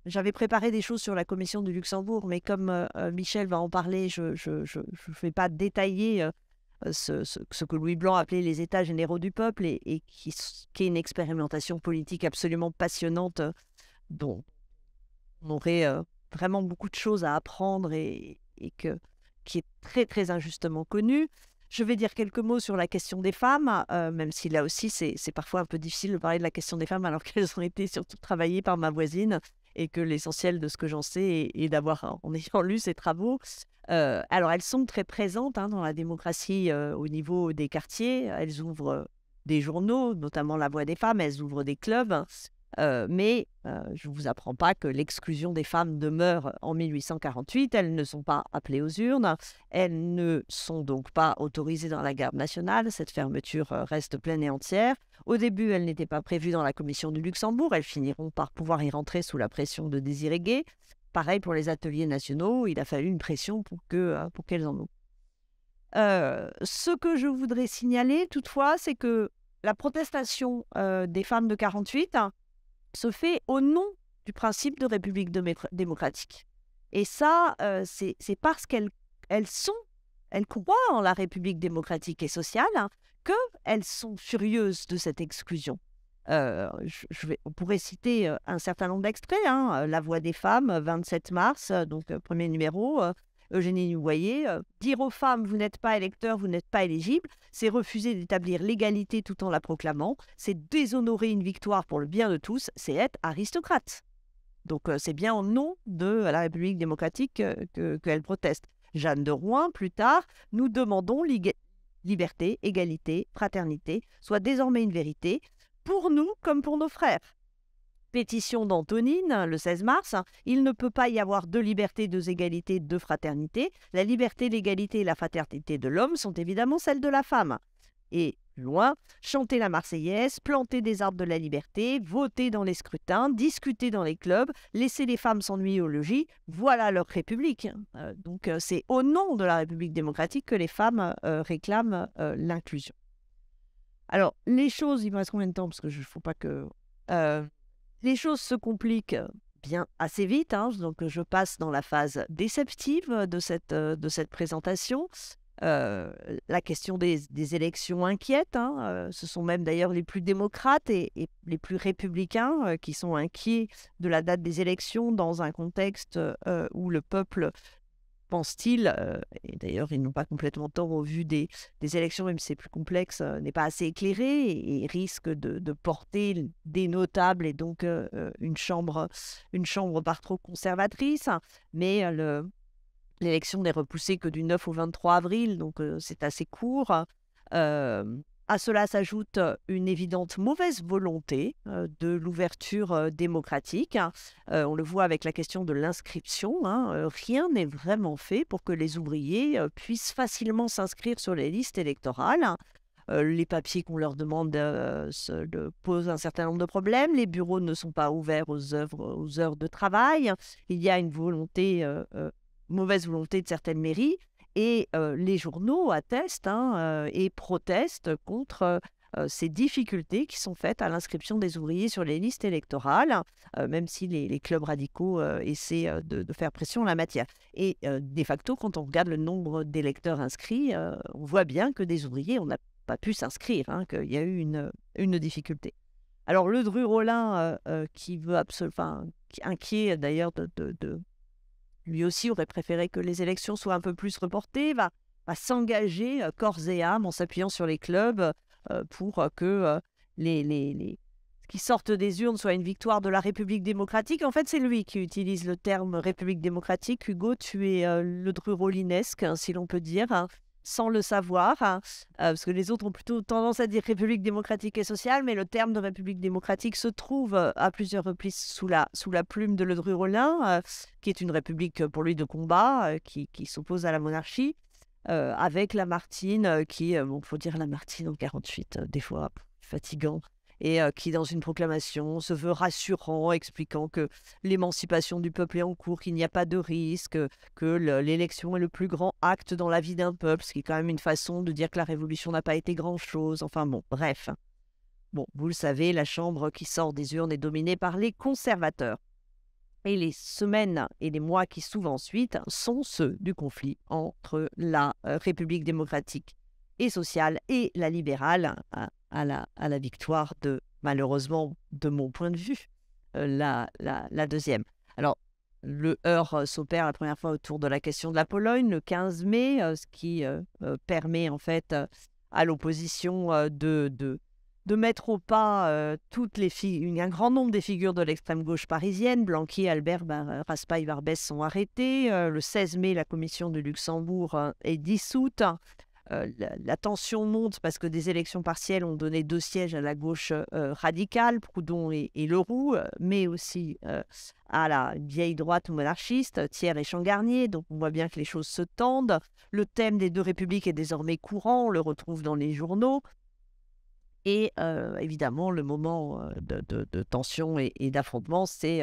J'avais préparé des choses sur la Commission du Luxembourg, mais comme euh, euh, Michel va en parler, je ne vais pas détailler ce, que Louis Blanc appelait les États généraux du peuple et, qui, est une expérimentation politique absolument passionnante dont on aurait vraiment beaucoup de choses à apprendre et, qui est très très injustement connue. Je vais dire quelques mots sur la question des femmes, euh, même si là aussi c'est parfois un peu difficile de parler de la question des femmes alors qu'elles ont été surtout travaillées par ma voisine et que l'essentiel de ce que j'en sais est, d'avoir, en ayant lu ses travaux, euh, alors elles sont très présentes hein, dans la démocratie euh, au niveau des quartiers, elles ouvrent des journaux, notamment La Voix des femmes, elles ouvrent des clubs, euh, mais euh, je ne vous apprends pas que l'exclusion des femmes demeure en 1848. Elles ne sont pas appelées aux urnes. Elles ne sont donc pas autorisées dans la garde nationale. Cette fermeture euh, reste pleine et entière. Au début, elles n'étaient pas prévues dans la commission du Luxembourg. Elles finiront par pouvoir y rentrer sous la pression de Désiré Gay. Pareil pour les ateliers nationaux. Il a fallu une pression pour qu'elles en aient. ce que je voudrais signaler toutefois, c'est que la protestation des femmes de 48, se fait au nom du principe de République démocratique. Et ça, euh, c'est parce qu'elles sont, elles croient en la République démocratique et sociale, que hein, qu'elles sont furieuses de cette exclusion. Euh, je, vais, on pourrait citer euh, un certain nombre d'extraits, hein, La Voix des femmes, 27 mars, donc premier numéro, Eugénie Nouvoyer, voyez, euh, dire aux femmes, vous n'êtes pas électeur, vous n'êtes pas éligible, c'est refuser d'établir l'égalité tout en la proclamant, c'est déshonorer une victoire pour le bien de tous, c'est être aristocrate. Donc euh, c'est bien au nom de la République démocratique euh, qu'elle proteste. Jeanne de Rouen, plus tard, nous demandons liberté, égalité, fraternité, soit désormais une vérité, pour nous comme pour nos frères pétition d'Antonine hein, le 16 mars. Il ne peut pas y avoir deux libertés, deux égalités, deux fraternités. La liberté, l'égalité et la fraternité de l'homme sont évidemment celles de la femme. Et loin, chanter la Marseillaise, planter des arbres de la liberté, voter dans les scrutins, discuter dans les clubs, laisser les femmes s'ennuyer au logis, voilà leur République. Euh, donc euh, c'est au nom de la République démocratique que les femmes euh, réclament l'inclusion. Alors, les choses, il me reste combien de temps Parce que je ne faut pas que... Les choses se compliquent bien assez vite, hein, donc je passe dans la phase déceptive de cette, de cette présentation. la question des, des élections inquiète. Hein, ce sont même d'ailleurs les plus démocrates et, les plus républicains qui sont inquiets de la date des élections dans un contexte où le peuple pense euh, et d'ailleurs ils n'ont pas complètement tort au vu des, des élections, même si c'est plus complexe, euh, n'est pas assez éclairé et, risque de, porter des notables et donc euh, une, chambre, une chambre par trop conservatrice. Mais l'élection n'est repoussée que du 9 au 23 avril, donc c'est assez court. À cela s'ajoute une évidente mauvaise volonté de l'ouverture démocratique. Hein. On le voit avec la question de l'inscription. Hein, rien n'est vraiment fait pour que les ouvriers puissent facilement s'inscrire sur les listes électorales. Hein. Les papiers qu'on leur demande se posent un certain nombre de problèmes. Les bureaux ne sont pas ouverts aux, aux heures de travail. Il y a une mauvaise volonté de certaines mairies et les journaux attestent hein, et protestent contre ces difficultés qui sont faites à l'inscription des ouvriers sur les listes électorales, même si les, clubs radicaux essaient de, faire pression en la matière. Et de facto, quand on regarde le nombre d'électeurs inscrits, on voit bien que des ouvriers, on n'a pas pu s'inscrire, hein, qu'il y a eu une, une difficulté. Alors le Dru Rollin, qui veut absolument, inquiet d'ailleurs de lui aussi aurait préféré que les élections soient un peu plus reportées, va, s'engager euh, corps et âme en s'appuyant sur les clubs euh, euh, pour que les, les, les, qui sortent des urnes soit une victoire de la République démocratique. En fait, c'est lui qui utilise le terme République démocratique. Hugo, tu es le drurolinesque, hein, si l'on peut dire. Hein sans le savoir, euh, parce que les autres ont plutôt tendance à dire République démocratique et sociale, mais le terme de République démocratique se trouve euh, à plusieurs reprises sous la, plume de ledru Rollin, euh, qui est une république pour lui de combat, qui, s'oppose à la monarchie, avec Lamartine, qui, il faut dire Lamartine en 48, des fois fatigant, et euh, qui, dans une proclamation, se veut rassurant, expliquant que l'émancipation du peuple est en cours, qu'il n'y a pas de risque, que l'élection est le plus grand acte dans la vie d'un peuple, ce qui est quand même une façon de dire que la révolution n'a pas été grand-chose. Enfin bon, bref. Bon, vous le savez, la Chambre qui sort des urnes est dominée par les conservateurs. Et les semaines et les mois qui s'ouvrent ensuite sont ceux du conflit entre la euh, République démocratique et sociale et la libérale, hein, à la, à la victoire de, malheureusement, de mon point de vue, euh, la, la, la, deuxième. Alors, le heurt euh, s'opère la première fois autour de la question de la Pologne, le 15 mai, euh, ce qui permet en fait à l'opposition de, de, de, mettre au pas toutes les une un grand nombre des figures de l'extrême gauche parisienne. Blanqui, Albert, Raspail, Barbès sont arrêtés. le 16 mai, la commission de Luxembourg est dissoute. Euh, la, tension monte parce que des élections partielles ont donné deux sièges à la gauche euh, euh, radicale, Proudhon et, Leroux, mais aussi à la vieille droite monarchiste, Thiers et Changarnier. Donc on voit bien que les choses se tendent. Le thème des deux républiques est désormais courant, on le retrouve dans les journaux. Et évidemment, le moment de, tension et, d'affrontement, c'est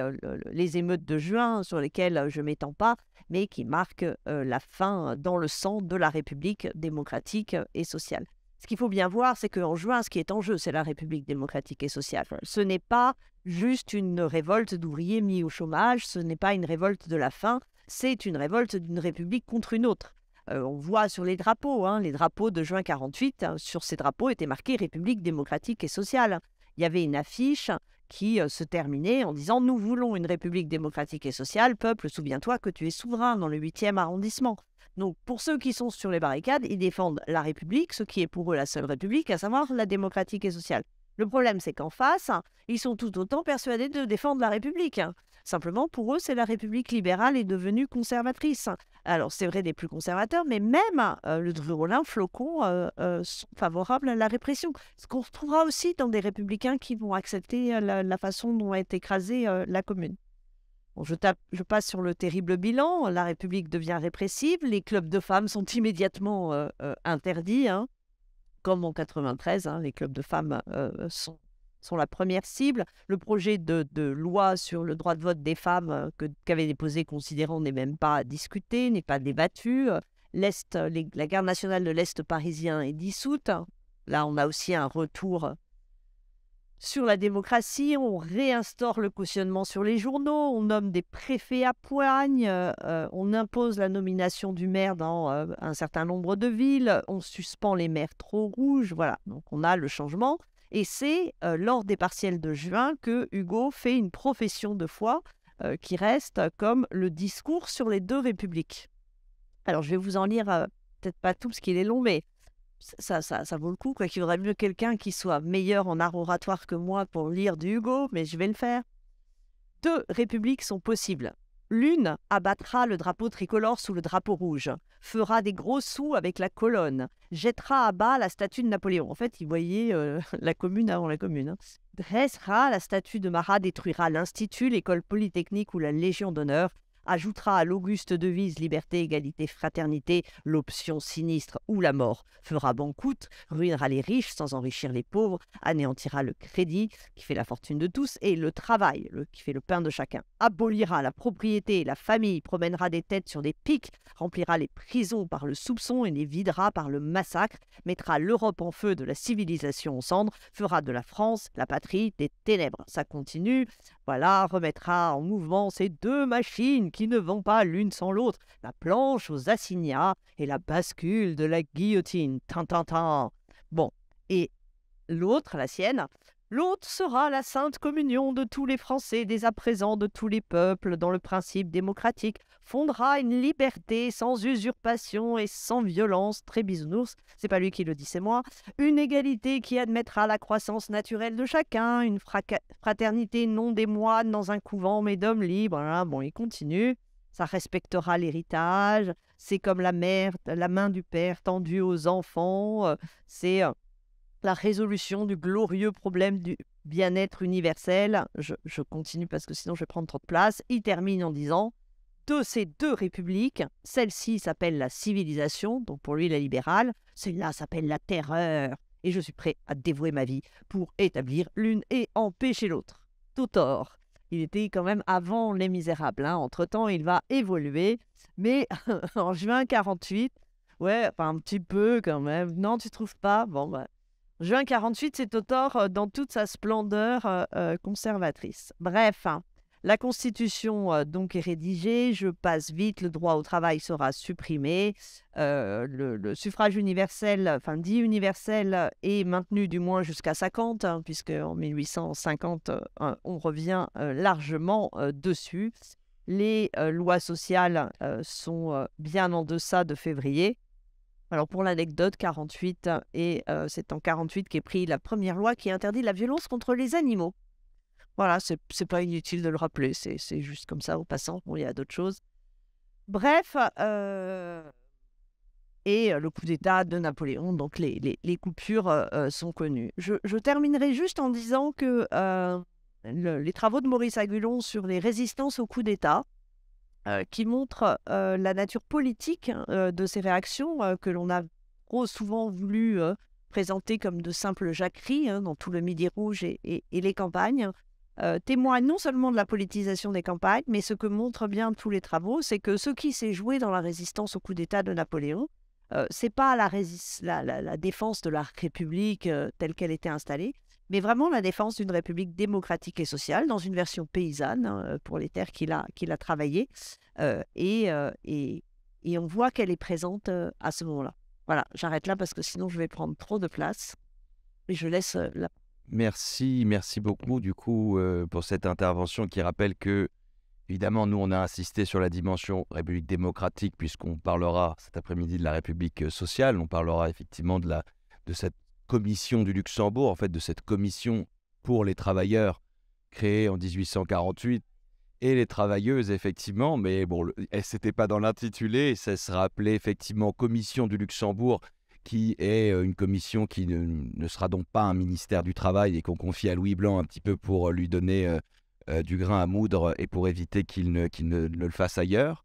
les émeutes de juin sur lesquelles je m'étends pas, mais qui marquent la fin dans le sang de la République démocratique et sociale. Ce qu'il faut bien voir, c'est qu'en juin, ce qui est en jeu, c'est la République démocratique et sociale. Ce n'est pas juste une révolte d'ouvriers mis au chômage, ce n'est pas une révolte de la faim, c'est une révolte d'une République contre une autre on voit sur les drapeaux, hein, les drapeaux de juin 48, hein, sur ces drapeaux étaient marqués République démocratique et sociale. Il y avait une affiche qui se terminait en disant Nous voulons une République démocratique et sociale, peuple, souviens-toi que tu es souverain dans le 8e arrondissement. Donc pour ceux qui sont sur les barricades, ils défendent la République, ce qui est pour eux la seule République, à savoir la démocratique et sociale. Le problème, c'est qu'en face, ils sont tout autant persuadés de défendre la République. Hein. Simplement, pour eux, c'est la République libérale est devenue conservatrice. Alors, c'est vrai des plus conservateurs, mais même euh, le Drurolin, Flocon euh, euh, sont favorables à la répression. Ce qu'on retrouvera aussi dans des républicains qui vont accepter la, façon dont est écrasée la commune. Bon, je, tape, je, passe sur le terrible bilan. La République devient répressive. Les clubs de femmes sont immédiatement interdits. Hein. Comme en 93, hein, les clubs de femmes sont sont la première cible. Le projet de, loi sur le droit de vote des femmes euh, qu'avait déposé Considérant n'est même pas discuté, n'est pas débattu. L'Est, euh, la garde nationale de l'Est parisien est dissoute. Là, on a aussi un retour sur la démocratie, on réinstaure le cautionnement sur les journaux, on nomme des préfets à poigne, euh, on impose la nomination du maire dans un certain nombre de villes, on suspend les maires trop rouges, voilà, donc on a le changement. Et c'est lors des partiels de juin que Hugo fait une profession de foi qui reste comme le discours sur les deux républiques. Alors je vais vous en lire peut-être pas tout parce qu'il est long, mais ça, ça, vaut le coup. Quoi. qu'il Il mieux quelqu'un qui soit meilleur en art oratoire que moi pour lire du Hugo, mais je vais le faire. Deux républiques sont possibles. L'une abattra le drapeau tricolore sous le drapeau rouge, fera des gros sous avec la colonne, jettera à bas la statue de Napoléon. En fait, il voyait euh, la commune avant la commune. Hein. Dressera la statue de Marat, détruira l'Institut, l'école polytechnique ou la Légion d'honneur, ajoutera à l'auguste devise liberté, égalité, fraternité l'option sinistre ou la mort fera bon ruinera les riches sans enrichir les pauvres, anéantira le crédit qui fait la fortune de tous et le travail le, qui fait le pain de chacun, abolira la propriété, la famille, promènera des têtes sur des pics, remplira les prisons par le soupçon et les videra par le massacre, mettra l'Europe en feu de la civilisation aux cendres, fera de la France la patrie des ténèbres. Ça continue. Voilà remettra en mouvement ces deux machines qui ne vont pas l'une sans l'autre, la planche aux assignats et la bascule de la guillotine. Tant, tant, Bon, et l'autre, la sienne, L'autre sera la sainte communion de tous les Français, dès à présent de tous les peuples, dans le principe démocratique, fondera une liberté sans usurpation et sans violence, très bisounours, c'est pas lui qui le dit, c'est moi, une égalité qui admettra la croissance naturelle de chacun, une fraternité non des moines dans un couvent, mais d'hommes libres, ah, bon, il continue, ça respectera l'héritage, c'est comme la la main du père tendue aux enfants, euh, c'est... Euh, la résolution du glorieux problème du bien-être universel. Je, continue parce que sinon je vais prendre trop de place. Il termine en disant de ces deux républiques, celle-ci s'appelle la civilisation, donc pour lui la libérale, celle-là s'appelle la terreur, et je suis prêt à dévouer ma vie pour établir l'une et empêcher l'autre. Tout tort. Il était quand même avant Les Misérables. Hein. Entre-temps, il va évoluer. Mais en juin 48, ouais, enfin, un petit peu quand même. Non, tu trouves pas Bon, bah, Juin 48, c'est au tort euh, dans toute sa splendeur euh, euh, conservatrice. Bref, hein, la Constitution donc est rédigée, je passe vite, le droit au travail sera supprimé, le, suffrage universel, enfin dit universel, est maintenu du moins jusqu'à 50, hein, puisque en 1850, on revient largement dessus. Les lois sociales sont bien en deçà de février. Alors pour l'anecdote, 48, et euh, c'est en 48 qu'est pris la première loi qui interdit la violence contre les animaux. Voilà, c'est pas inutile de le rappeler, c'est juste comme ça au passant, il y a d'autres choses. Bref, euh, et euh, le coup d'État de Napoléon, donc les, coupures sont connues. Je, terminerai juste en disant que les travaux de Maurice Agulon sur les résistances au coup d'État, euh, qui montre euh, la nature politique hein, de ces réactions euh, que l'on a trop souvent voulu présenter comme de simples jacqueries hein, dans tout le Midi Rouge et, les campagnes. témoignent non seulement de la politisation des campagnes, mais ce que montrent bien tous les travaux, c'est que ce qui s'est joué dans la résistance au coup d'État de Napoléon, n'est pas la, défense de la République telle qu'elle était installée, mais vraiment la défense d'une république démocratique et sociale dans une version paysanne hein, euh, pour les terres qu'il a, qu'il a travaillées. Euh, euh, et, et, on voit qu'elle est présente à ce moment-là. Voilà, j'arrête là parce que sinon je vais prendre trop de place et je laisse la... Merci, merci beaucoup du coup pour cette intervention qui rappelle que Évidemment, nous, on a insisté sur la dimension République démocratique, puisqu'on parlera cet après-midi de la République sociale, on parlera effectivement de, la, de cette commission du Luxembourg, en fait, de cette commission pour les travailleurs créée en 1848 et les travailleuses, effectivement, mais bon, c'était pas dans l'intitulé, ça se rappelait effectivement Commission du Luxembourg, qui est euh, une commission qui ne, sera donc pas un ministère du Travail et qu'on confie à Louis Blanc un petit peu pour euh, lui donner euh, du grain à moudre et pour éviter qu'il ne, le fasse ailleurs.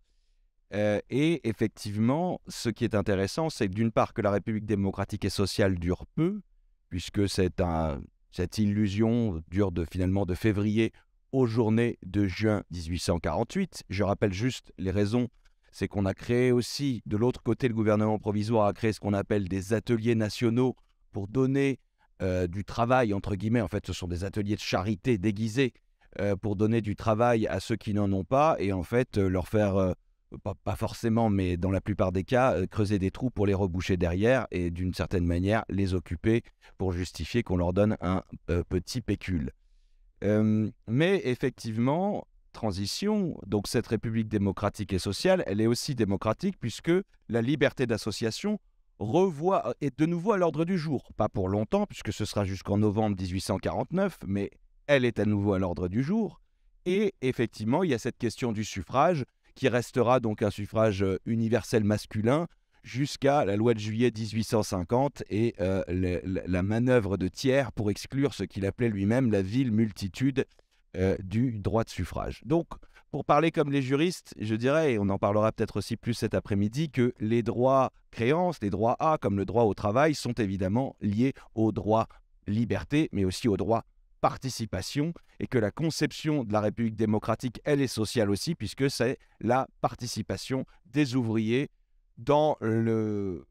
Euh, et effectivement, ce qui est intéressant, c'est d'une part que la République démocratique et sociale dure peu, puisque cette illusion dure de, finalement de février aux journées de juin 1848. Je rappelle juste les raisons. C'est qu'on a créé aussi, de l'autre côté, le gouvernement provisoire a créé ce qu'on appelle des ateliers nationaux pour donner euh, du travail, entre guillemets. En fait, ce sont des ateliers de charité déguisés euh, pour donner du travail à ceux qui n'en ont pas et en fait leur faire euh, pas, forcément, mais dans la plupart des cas, euh, creuser des trous pour les reboucher derrière et d'une certaine manière les occuper pour justifier qu'on leur donne un euh, petit pécule. mais effectivement, transition, donc cette République démocratique et sociale, elle est aussi démocratique puisque la liberté d'association revoit est de nouveau à l'ordre du jour. Pas pour longtemps, puisque ce sera jusqu'en novembre 1849, mais elle est à nouveau à l'ordre du jour. Et effectivement, il y a cette question du suffrage qui restera donc un suffrage euh, universel masculin jusqu'à la loi de juillet 1850 et euh, la manœuvre de Thiers pour exclure ce qu'il appelait lui-même la ville multitude euh, du droit de suffrage. Donc, pour parler comme les juristes, je dirais, et on en parlera peut-être aussi plus cet après-midi, que les droits créances, les droits A comme le droit au travail, sont évidemment liés aux droits liberté, mais aussi aux droits participation et que la conception de la République démocratique, elle est sociale aussi, puisque c'est la participation des ouvriers dans le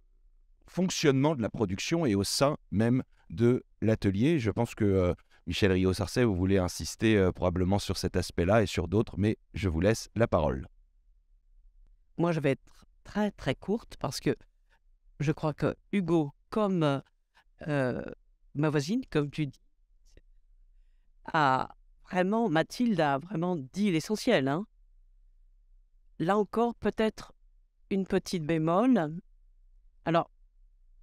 fonctionnement de la production et au sein même de l'atelier. Je pense que euh, Michel Rio-Sarcey, vous voulez insister euh, probablement sur cet aspect-là et sur d'autres, mais je vous laisse la parole. Moi, je vais être très très courte parce que je crois que Hugo, comme euh, ma voisine, comme tu dis, a vraiment, Mathilde a vraiment dit l'essentiel. Hein. Là encore, peut-être une petite bémol. Alors,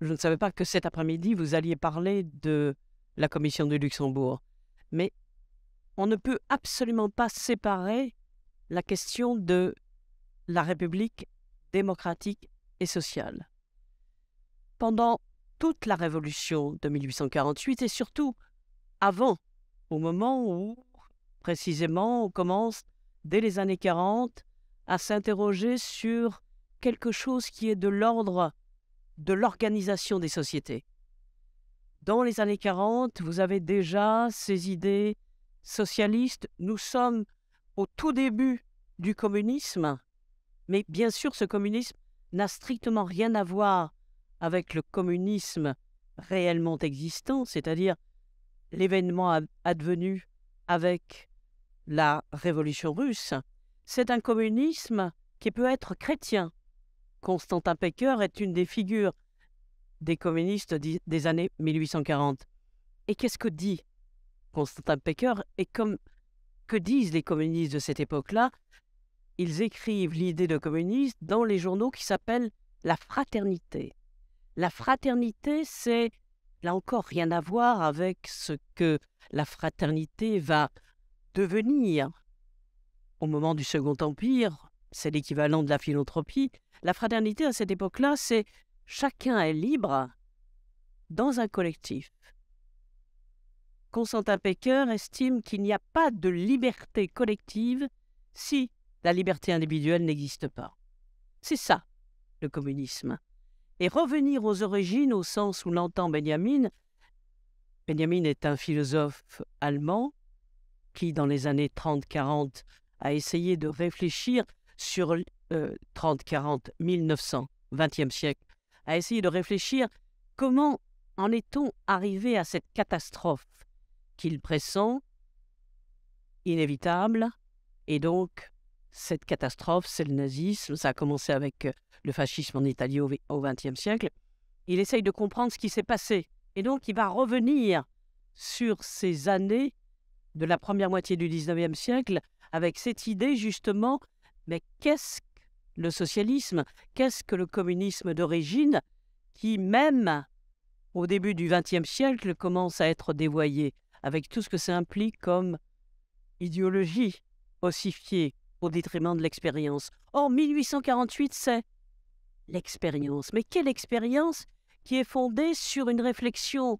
je ne savais pas que cet après-midi, vous alliez parler de la Commission du Luxembourg. Mais on ne peut absolument pas séparer la question de la République démocratique et sociale. Pendant toute la Révolution de 1848 et surtout avant au moment où, précisément, on commence, dès les années 40, à s'interroger sur quelque chose qui est de l'ordre de l'organisation des sociétés. Dans les années 40, vous avez déjà ces idées socialistes. Nous sommes au tout début du communisme, mais bien sûr ce communisme n'a strictement rien à voir avec le communisme réellement existant, c'est-à-dire l'événement advenu avec la révolution russe, c'est un communisme qui peut être chrétien. Constantin Pecker est une des figures des communistes des années 1840. Et qu'est-ce que dit Constantin Pecker Et comme que disent les communistes de cette époque-là Ils écrivent l'idée de communiste dans les journaux qui s'appellent la fraternité. La fraternité, c'est n'a encore rien à voir avec ce que la fraternité va devenir. Au moment du Second Empire, c'est l'équivalent de la philanthropie. La fraternité à cette époque-là, c'est chacun est libre dans un collectif. Constantin Pecker estime qu'il n'y a pas de liberté collective si la liberté individuelle n'existe pas. C'est ça, le communisme et revenir aux origines au sens où l'entend Benjamin. Benjamin est un philosophe allemand qui, dans les années 30-40, a essayé de réfléchir sur 30-40, 1900, 20e siècle, a essayé de réfléchir comment en est-on arrivé à cette catastrophe qu'il pressent, inévitable, et donc cette catastrophe, c'est le nazisme, ça a commencé avec euh, le fascisme en Italie au XXe siècle. Il essaye de comprendre ce qui s'est passé. Et donc, il va revenir sur ces années de la première moitié du XIXe siècle avec cette idée justement, mais qu'est-ce que le socialisme Qu'est-ce que le communisme d'origine qui, même au début du XXe siècle, commence à être dévoyé avec tout ce que ça implique comme idéologie ossifiée, au détriment de l'expérience. Or, 1848, c'est l'expérience. Mais quelle expérience qui est fondée sur une réflexion,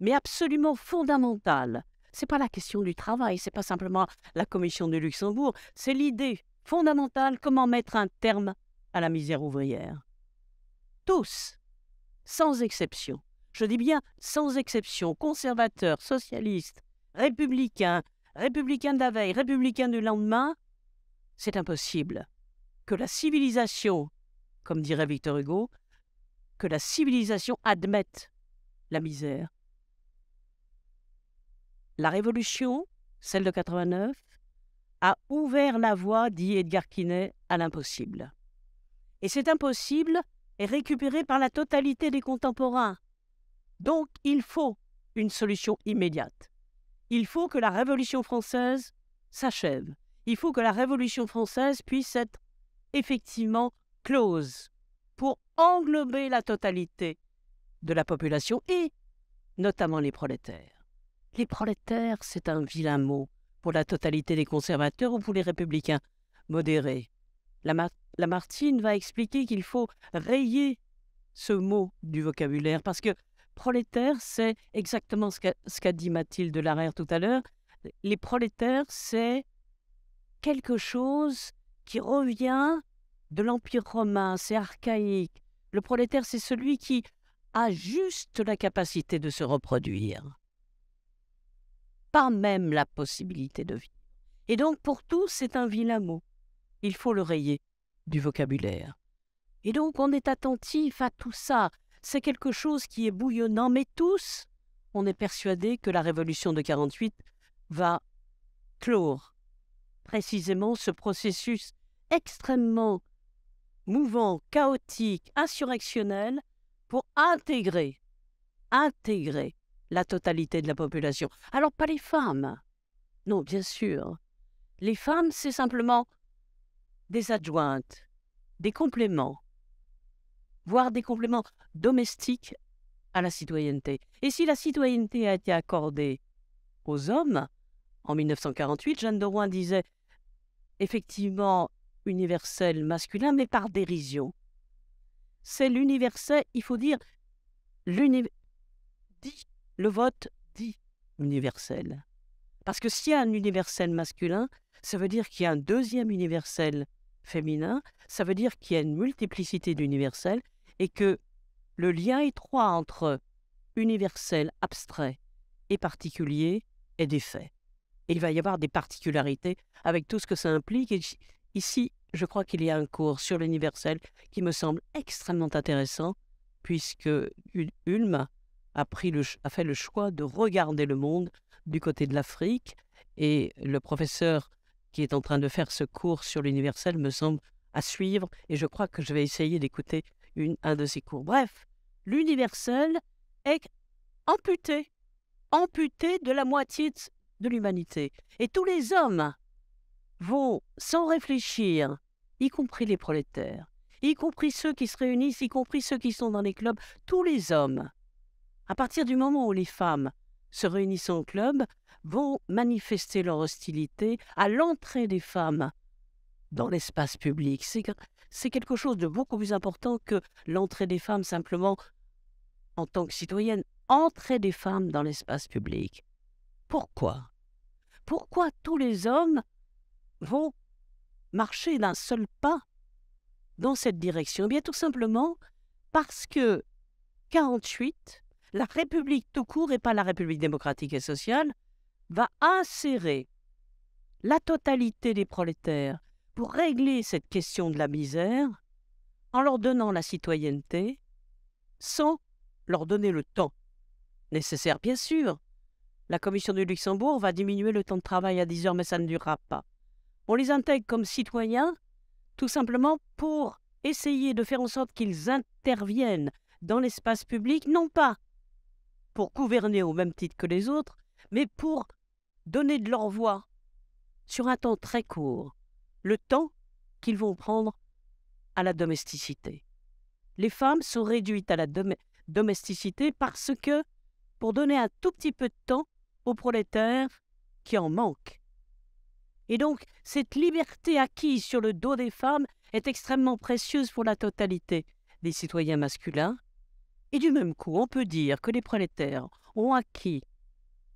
mais absolument fondamentale. C'est pas la question du travail, c'est pas simplement la Commission de Luxembourg, c'est l'idée fondamentale comment mettre un terme à la misère ouvrière. Tous, sans exception. Je dis bien sans exception, conservateurs, socialistes, républicains, républicains de la veille, républicains du lendemain, c'est impossible. Que la civilisation, comme dirait Victor Hugo, que la civilisation admette la misère. La révolution, celle de 89, a ouvert la voie, dit Edgar Quinet, à l'impossible. Et cet impossible est récupéré par la totalité des contemporains. Donc il faut une solution immédiate. Il faut que la Révolution française s'achève il faut que la Révolution française puisse être effectivement close pour englober la totalité de la population et notamment les prolétaires. Les prolétaires, c'est un vilain mot pour la totalité des conservateurs ou pour les républicains modérés. Lamartine va expliquer qu'il faut rayer ce mot du vocabulaire parce que prolétaire, c'est exactement ce qu'a dit Mathilde Larère tout à l'heure. Les prolétaires, c'est quelque chose qui revient de l'Empire romain, c'est archaïque. Le prolétaire, c'est celui qui a juste la capacité de se reproduire, pas même la possibilité de vie. Et donc pour tous, c'est un vilain mot. Il faut le rayer du vocabulaire. Et donc on est attentif à tout ça. C'est quelque chose qui est bouillonnant, mais tous, on est persuadé que la révolution de 48 va clore précisément ce processus extrêmement mouvant, chaotique, insurrectionnel, pour intégrer, intégrer la totalité de la population. Alors pas les femmes. Non, bien sûr. Les femmes, c'est simplement des adjointes, des compléments, voire des compléments domestiques à la citoyenneté. Et si la citoyenneté a été accordée aux hommes, en 1948, Jeanne de Rouen disait effectivement universel masculin, mais par dérision. C'est l'universel, il faut dire, le vote dit universel. Parce que s'il y a un universel masculin, ça veut dire qu'il y a un deuxième universel féminin, ça veut dire qu'il y a une multiplicité d'universels et que le lien étroit entre universel abstrait et particulier est défait il va y avoir des particularités avec tout ce que ça implique. Et ici, je crois qu'il y a un cours sur l'universel qui me semble extrêmement intéressant, puisque Ulm a, pris a fait le choix de regarder le monde du côté de l'Afrique. Et le professeur qui est en train de faire ce cours sur l'universel me semble à suivre. Et je crois que je vais essayer d'écouter un de ses cours. Bref, l'universel est amputé, amputé de la moitié de l'humanité. Et tous les hommes vont, sans réfléchir, y compris les prolétaires, y compris ceux qui se réunissent, y compris ceux qui sont dans les clubs, tous les hommes, à partir du moment où les femmes se réunissent en club, vont manifester leur hostilité à l'entrée des femmes dans l'espace public. C'est quelque chose de beaucoup plus important que l'entrée des femmes simplement en tant que citoyenne. Entrée des femmes dans l'espace public. Pourquoi pourquoi tous les hommes vont marcher d'un seul pas dans cette direction eh bien, tout simplement parce que 48, la République tout court et pas la République démocratique et sociale, va insérer la totalité des prolétaires pour régler cette question de la misère en leur donnant la citoyenneté sans leur donner le temps nécessaire, bien sûr, la Commission du Luxembourg va diminuer le temps de travail à 10 heures, mais ça ne durera pas. On les intègre comme citoyens, tout simplement pour essayer de faire en sorte qu'ils interviennent dans l'espace public, non pas pour gouverner au même titre que les autres, mais pour donner de leur voix sur un temps très court, le temps qu'ils vont prendre à la domesticité. Les femmes sont réduites à la domesticité parce que, pour donner un tout petit peu de temps, aux prolétaires qui en manquent. Et donc, cette liberté acquise sur le dos des femmes est extrêmement précieuse pour la totalité des citoyens masculins. Et du même coup, on peut dire que les prolétaires ont acquis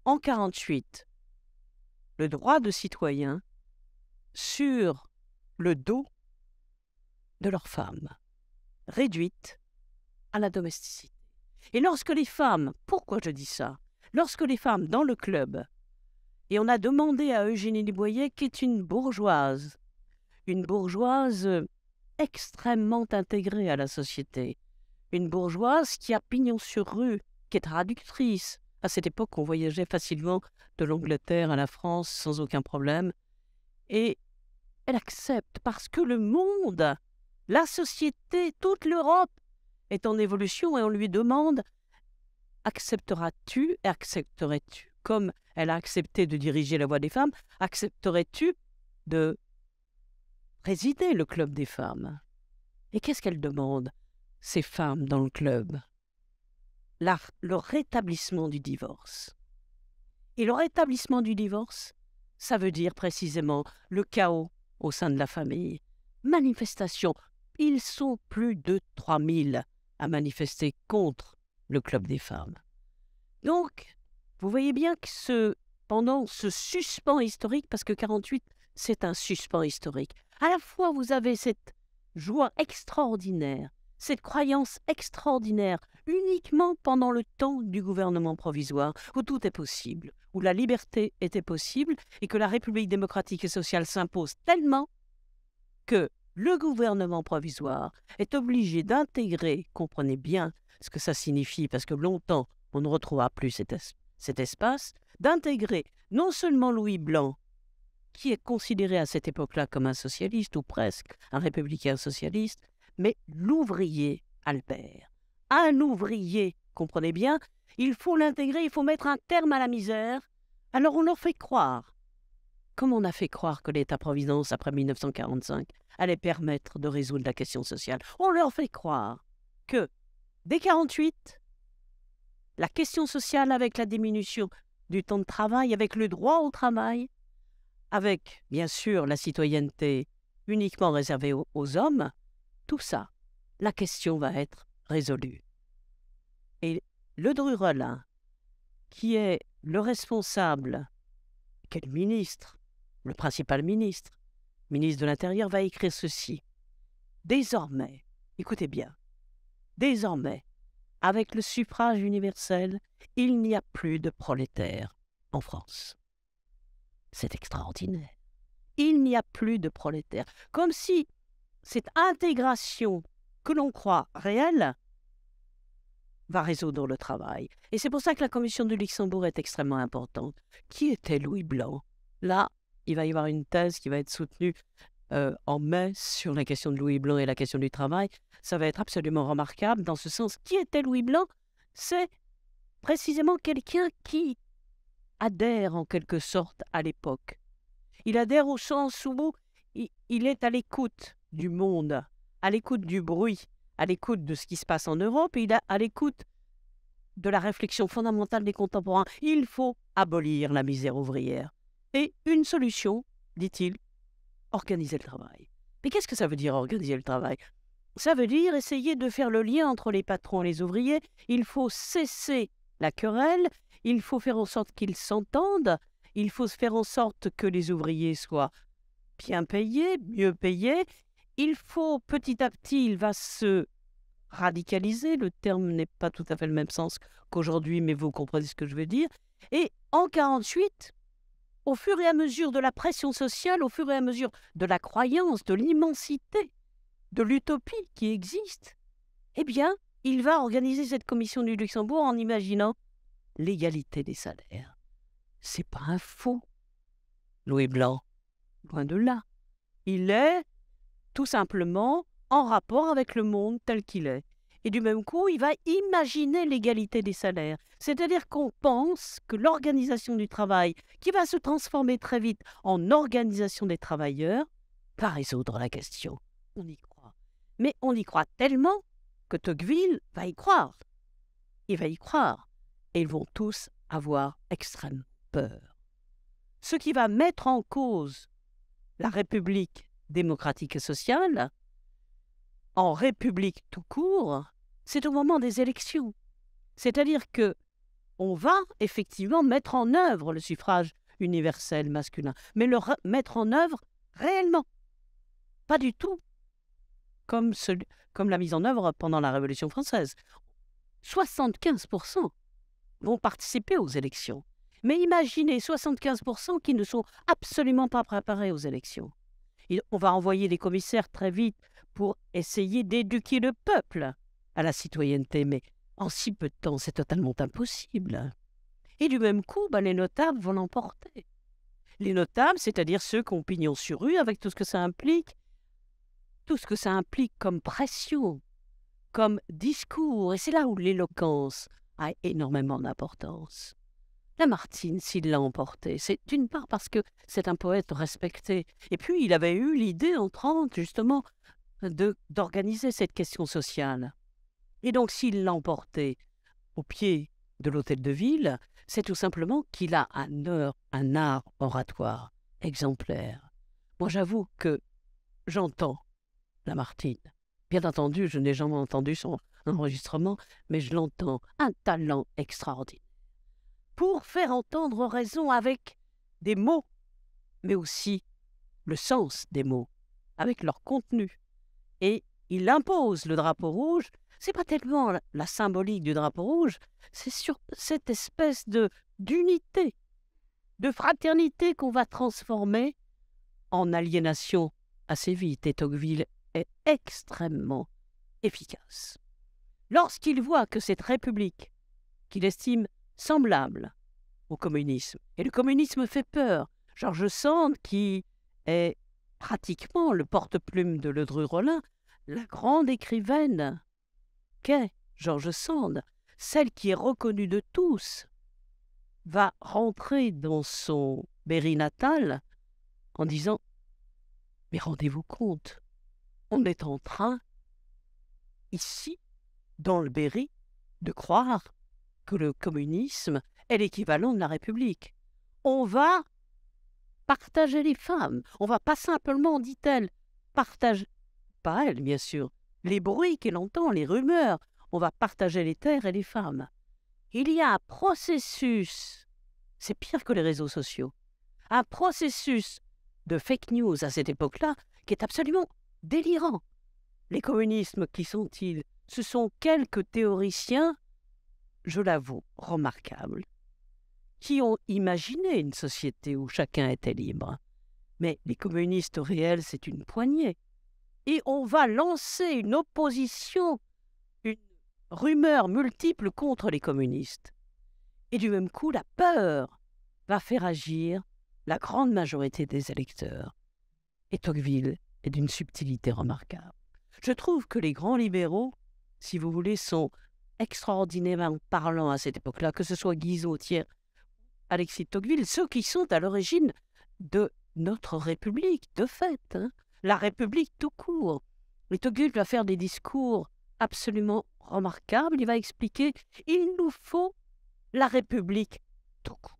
en 1948 le droit de citoyen sur le dos de leurs femmes, réduites à la domesticité. Et lorsque les femmes, pourquoi je dis ça Lorsque les femmes dans le club, et on a demandé à Eugénie Liboyer, qui est une bourgeoise, une bourgeoise euh, extrêmement intégrée à la société, une bourgeoise qui a pignon sur rue, qui est traductrice. À cette époque, on voyageait facilement de l'Angleterre à la France sans aucun problème. Et elle accepte parce que le monde, la société, toute l'Europe est en évolution et on lui demande accepteras-tu, accepterais-tu, comme elle a accepté de diriger la voix des femmes, accepterais-tu de présider le club des femmes Et qu'est-ce qu'elle demande, ces femmes dans le club Le rétablissement du divorce. Et le rétablissement du divorce, ça veut dire précisément le chaos au sein de la famille. Manifestation. Ils sont plus de 3000 à manifester contre le Club des femmes. Donc, vous voyez bien que ce, pendant ce suspens historique, parce que 48, c'est un suspens historique, à la fois vous avez cette joie extraordinaire, cette croyance extraordinaire, uniquement pendant le temps du gouvernement provisoire, où tout est possible, où la liberté était possible, et que la République démocratique et sociale s'impose tellement que le gouvernement provisoire est obligé d'intégrer, comprenez bien ce que ça signifie, parce que longtemps, on ne retrouvera plus cet, espace, d'intégrer non seulement Louis Blanc, qui est considéré à cette époque-là comme un socialiste, ou presque un républicain socialiste, mais l'ouvrier Albert. Un ouvrier, comprenez bien, il faut l'intégrer, il faut mettre un terme à la misère. Alors on leur fait croire comme on a fait croire que l'État-providence, après 1945, allait permettre de résoudre la question sociale On leur fait croire que, dès 1948, la question sociale, avec la diminution du temps de travail, avec le droit au travail, avec, bien sûr, la citoyenneté uniquement réservée aux, hommes, tout ça, la question va être résolue. Et le Drurelin, qui est le responsable, quel ministre, le principal ministre, ministre de l'Intérieur, va écrire ceci. Désormais, écoutez bien, désormais, avec le suffrage universel, il n'y a plus de prolétaires en France. C'est extraordinaire. Il n'y a plus de prolétaires. Comme si cette intégration que l'on croit réelle va résoudre le travail. Et c'est pour ça que la commission du Luxembourg est extrêmement importante. Qui était Louis Blanc Là, il va y avoir une thèse qui va être soutenue en mai sur la question de Louis Blanc et la question du travail. Ça va être absolument remarquable dans ce sens. Qui était Louis Blanc C'est précisément quelqu'un qui adhère en quelque sorte à l'époque. Il adhère au sens où il, il est à l'écoute du monde, à l'écoute du bruit, à l'écoute de ce qui se passe en Europe, et il est à l'écoute de la réflexion fondamentale des contemporains. Il faut abolir la misère ouvrière. Et une solution, dit-il, organiser le travail. Mais qu'est-ce que ça veut dire organiser le travail Ça veut dire essayer de faire le lien entre les patrons et les ouvriers. Il faut cesser la querelle, il faut faire en sorte qu'ils s'entendent, il faut se faire en sorte que les ouvriers soient bien payés, mieux payés. Il faut petit à petit, il va se radicaliser, le terme n'est pas tout à fait le même sens qu'aujourd'hui, mais vous comprenez ce que je veux dire. Et en 1948, au fur et à mesure de la pression sociale, au fur et à mesure de la croyance, de l'immensité, de l'utopie qui existe, eh bien, il va organiser cette commission du Luxembourg en imaginant l'égalité des salaires. C'est pas un faux. Louis Blanc, loin de là. Il est tout simplement en rapport avec le monde tel qu'il est. Et du même coup, il va imaginer l'égalité des salaires. C'est-à-dire qu'on pense que l'organisation du travail, qui va se transformer très vite en organisation des travailleurs, va résoudre la question. On y croit. Mais on y croit tellement que Tocqueville va y croire. Il va y croire. Et ils vont tous avoir extrême peur. Ce qui va mettre en cause la République démocratique et sociale, en République tout court, c'est au moment des élections. C'est-à-dire que on va effectivement mettre en œuvre le suffrage universel masculin, mais le mettre en œuvre réellement. Pas du tout comme, comme la mise en œuvre pendant la Révolution française. 75% vont participer aux élections. Mais imaginez 75% qui ne sont absolument pas préparés aux élections on va envoyer des commissaires très vite pour essayer d'éduquer le peuple à la citoyenneté, mais en si peu de temps, c'est totalement impossible. Et du même coup, bah, les notables vont l'emporter. Les notables, c'est-à-dire ceux qui ont pignon sur rue, avec tout ce que ça implique, tout ce que ça implique comme pression, comme discours, et c'est là où l'éloquence a énormément d'importance. Lamartine, s'il l'a emporté, c'est d'une part parce que c'est un poète respecté, et puis il avait eu l'idée en 30, justement, d'organiser cette question sociale. Et donc, s'il l'a emporté au pied de l'hôtel de ville, c'est tout simplement qu'il a un, un art oratoire exemplaire. Moi, j'avoue que j'entends Lamartine. Bien entendu, je n'ai jamais entendu son enregistrement, mais je l'entends. Un talent extraordinaire pour faire entendre raison avec des mots, mais aussi le sens des mots, avec leur contenu. Et il impose le drapeau rouge. C'est pas tellement la, symbolique du drapeau rouge, c'est sur cette espèce de d'unité, de fraternité qu'on va transformer en aliénation assez vite. Et Tocqueville est extrêmement efficace. Lorsqu'il voit que cette république, qu'il estime semblable au communisme. Et le communisme fait peur. Georges Sand, qui est pratiquement le porte-plume de Ledru-Rollin, la grande écrivaine qu'est Georges Sand, celle qui est reconnue de tous, va rentrer dans son Berry natal en disant Mais rendez-vous compte, on est en train, ici, dans le Berry, de croire que le communisme est l'équivalent de la République. On va partager les femmes. On va pas simplement, dit-elle, partager, pas elle bien sûr, les bruits qu'elle entend, les rumeurs. On va partager les terres et les femmes. Il y a un processus, c'est pire que les réseaux sociaux, un processus de fake news à cette époque-là qui est absolument délirant. Les communismes, qui sont-ils Ce sont quelques théoriciens je l'avoue, remarquable, qui ont imaginé une société où chacun était libre. Mais les communistes réels, c'est une poignée. Et on va lancer une opposition, une rumeur multiple contre les communistes. Et du même coup, la peur va faire agir la grande majorité des électeurs. Et Tocqueville est d'une subtilité remarquable. Je trouve que les grands libéraux, si vous voulez, sont extraordinairement parlant à cette époque-là, que ce soit Guizot, Thiers, Alexis de Tocqueville, ceux qui sont à l'origine de notre République, de fait, hein. la République tout court. Et Tocqueville va faire des discours absolument remarquables. Il va expliquer il nous faut la République tout court,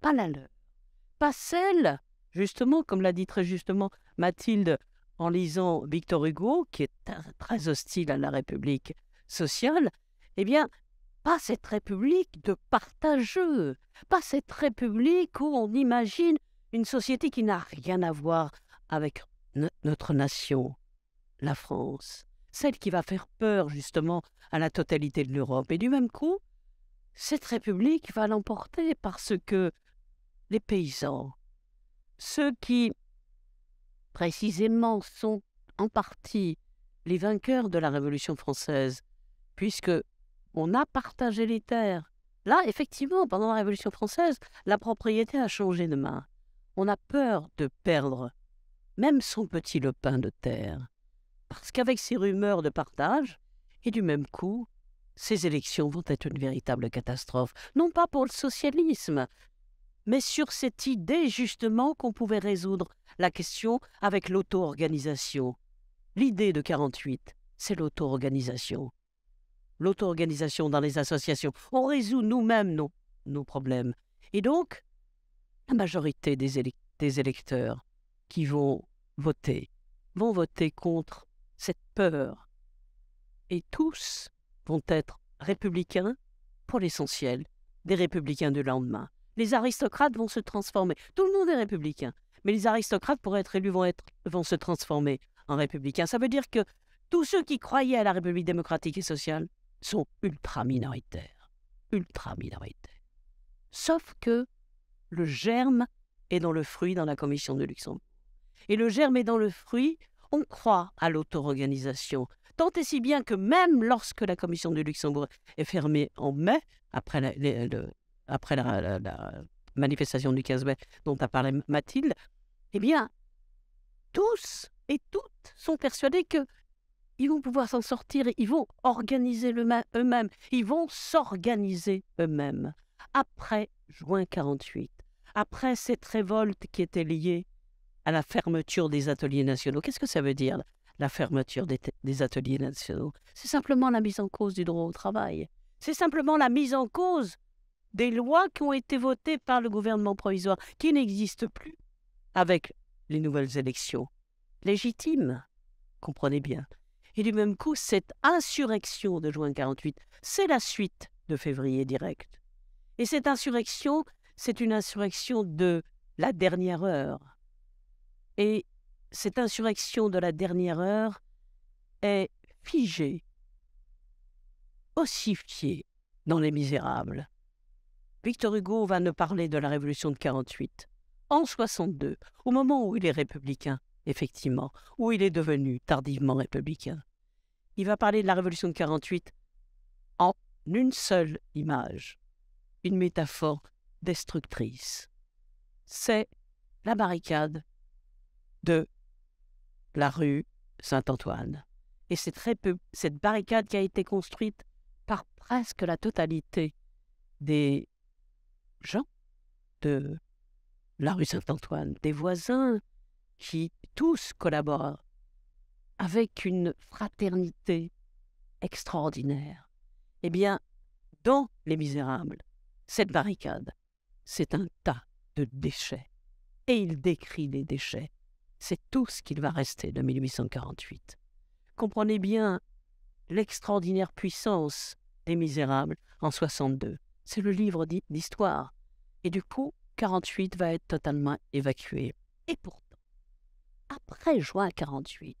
pas la leur, pas celle, justement, comme l'a dit très justement Mathilde en lisant Victor Hugo, qui est très hostile à la République social, eh bien, pas cette république de partageux, pas cette république où on imagine une société qui n'a rien à voir avec notre nation, la France, celle qui va faire peur justement à la totalité de l'Europe. Et du même coup, cette république va l'emporter parce que les paysans, ceux qui précisément sont en partie les vainqueurs de la Révolution française, puisque on a partagé les terres. Là, effectivement, pendant la Révolution française, la propriété a changé de main. On a peur de perdre même son petit lopin de terre, parce qu'avec ces rumeurs de partage, et du même coup, ces élections vont être une véritable catastrophe, non pas pour le socialisme, mais sur cette idée justement qu'on pouvait résoudre la question avec l'auto-organisation. L'idée de 48, c'est l'auto-organisation l'auto-organisation dans les associations. On résout nous-mêmes nos, problèmes. Et donc, la majorité des, électeurs qui vont voter vont voter contre cette peur. Et tous vont être républicains pour l'essentiel, des républicains du lendemain. Les aristocrates vont se transformer. Tout le monde est républicain. Mais les aristocrates, pour être élus, vont se transformer en républicains. Ça veut dire que tous ceux qui croyaient à la République démocratique et sociale sont ultra minoritaires. Ultra minoritaires. Sauf que le germe est dans le fruit dans la Commission de Luxembourg. Et le germe est dans le fruit, on croit à l'auto-organisation. Tant et si bien que même lorsque la Commission de Luxembourg est fermée en mai, après la, manifestation du 15 mai dont a parlé Mathilde, eh bien, tous et toutes sont persuadés que ils vont pouvoir s'en sortir, ils vont organiser eux-mêmes, ils vont s'organiser eux-mêmes. Après juin 48, après cette révolte qui était liée à la fermeture des ateliers nationaux, qu'est-ce que ça veut dire la fermeture des, des ateliers nationaux C'est simplement la mise en cause du droit au travail. C'est simplement la mise en cause des lois qui ont été votées par le gouvernement provisoire, qui n'existent plus avec les nouvelles élections. Légitimes, comprenez bien. Et du même coup, cette insurrection de juin 48, c'est la suite de février direct. Et cette insurrection, c'est une insurrection de la dernière heure. Et cette insurrection de la dernière heure est figée, ossifiée dans Les Misérables. Victor Hugo va nous parler de la révolution de 48 en 62, au moment où il est républicain effectivement, où il est devenu tardivement républicain. Il va parler de la Révolution de 48 en une seule image, une métaphore destructrice. C'est la barricade de la rue Saint-Antoine. Et c'est très peu cette barricade qui a été construite par presque la totalité des gens de la rue Saint-Antoine, des voisins qui tous collaborent avec une fraternité extraordinaire. Eh bien, dans Les Misérables, cette barricade, c'est un tas de déchets. Et il décrit les déchets. C'est tout ce qu'il va rester de 1848. Comprenez bien l'extraordinaire puissance des Misérables en 62. C'est le livre d'histoire. Et du coup, 48 va être totalement évacué. Et pourtant, après juin 48.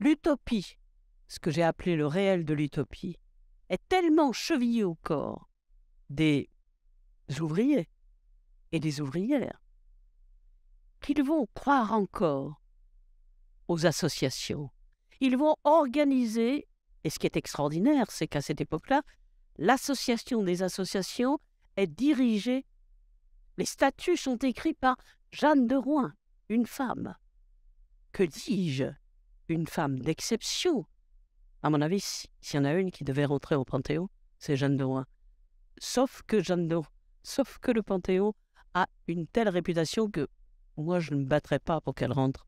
L'utopie, ce que j'ai appelé le réel de l'utopie, est tellement chevillé au corps des ouvriers et des ouvrières qu'ils vont croire encore aux associations. Ils vont organiser, et ce qui est extraordinaire, c'est qu'à cette époque-là, l'association des associations est dirigée, les statuts sont écrits par Jeanne de Rouen, une femme. Que dis-je Une femme d'exception. À mon avis, s'il y en a une qui devait rentrer au Panthéon, c'est Jeanne d'Eau. Sauf que Jeanne d'Arc, sauf que le Panthéon a une telle réputation que moi, je ne me battrais pas pour qu'elle rentre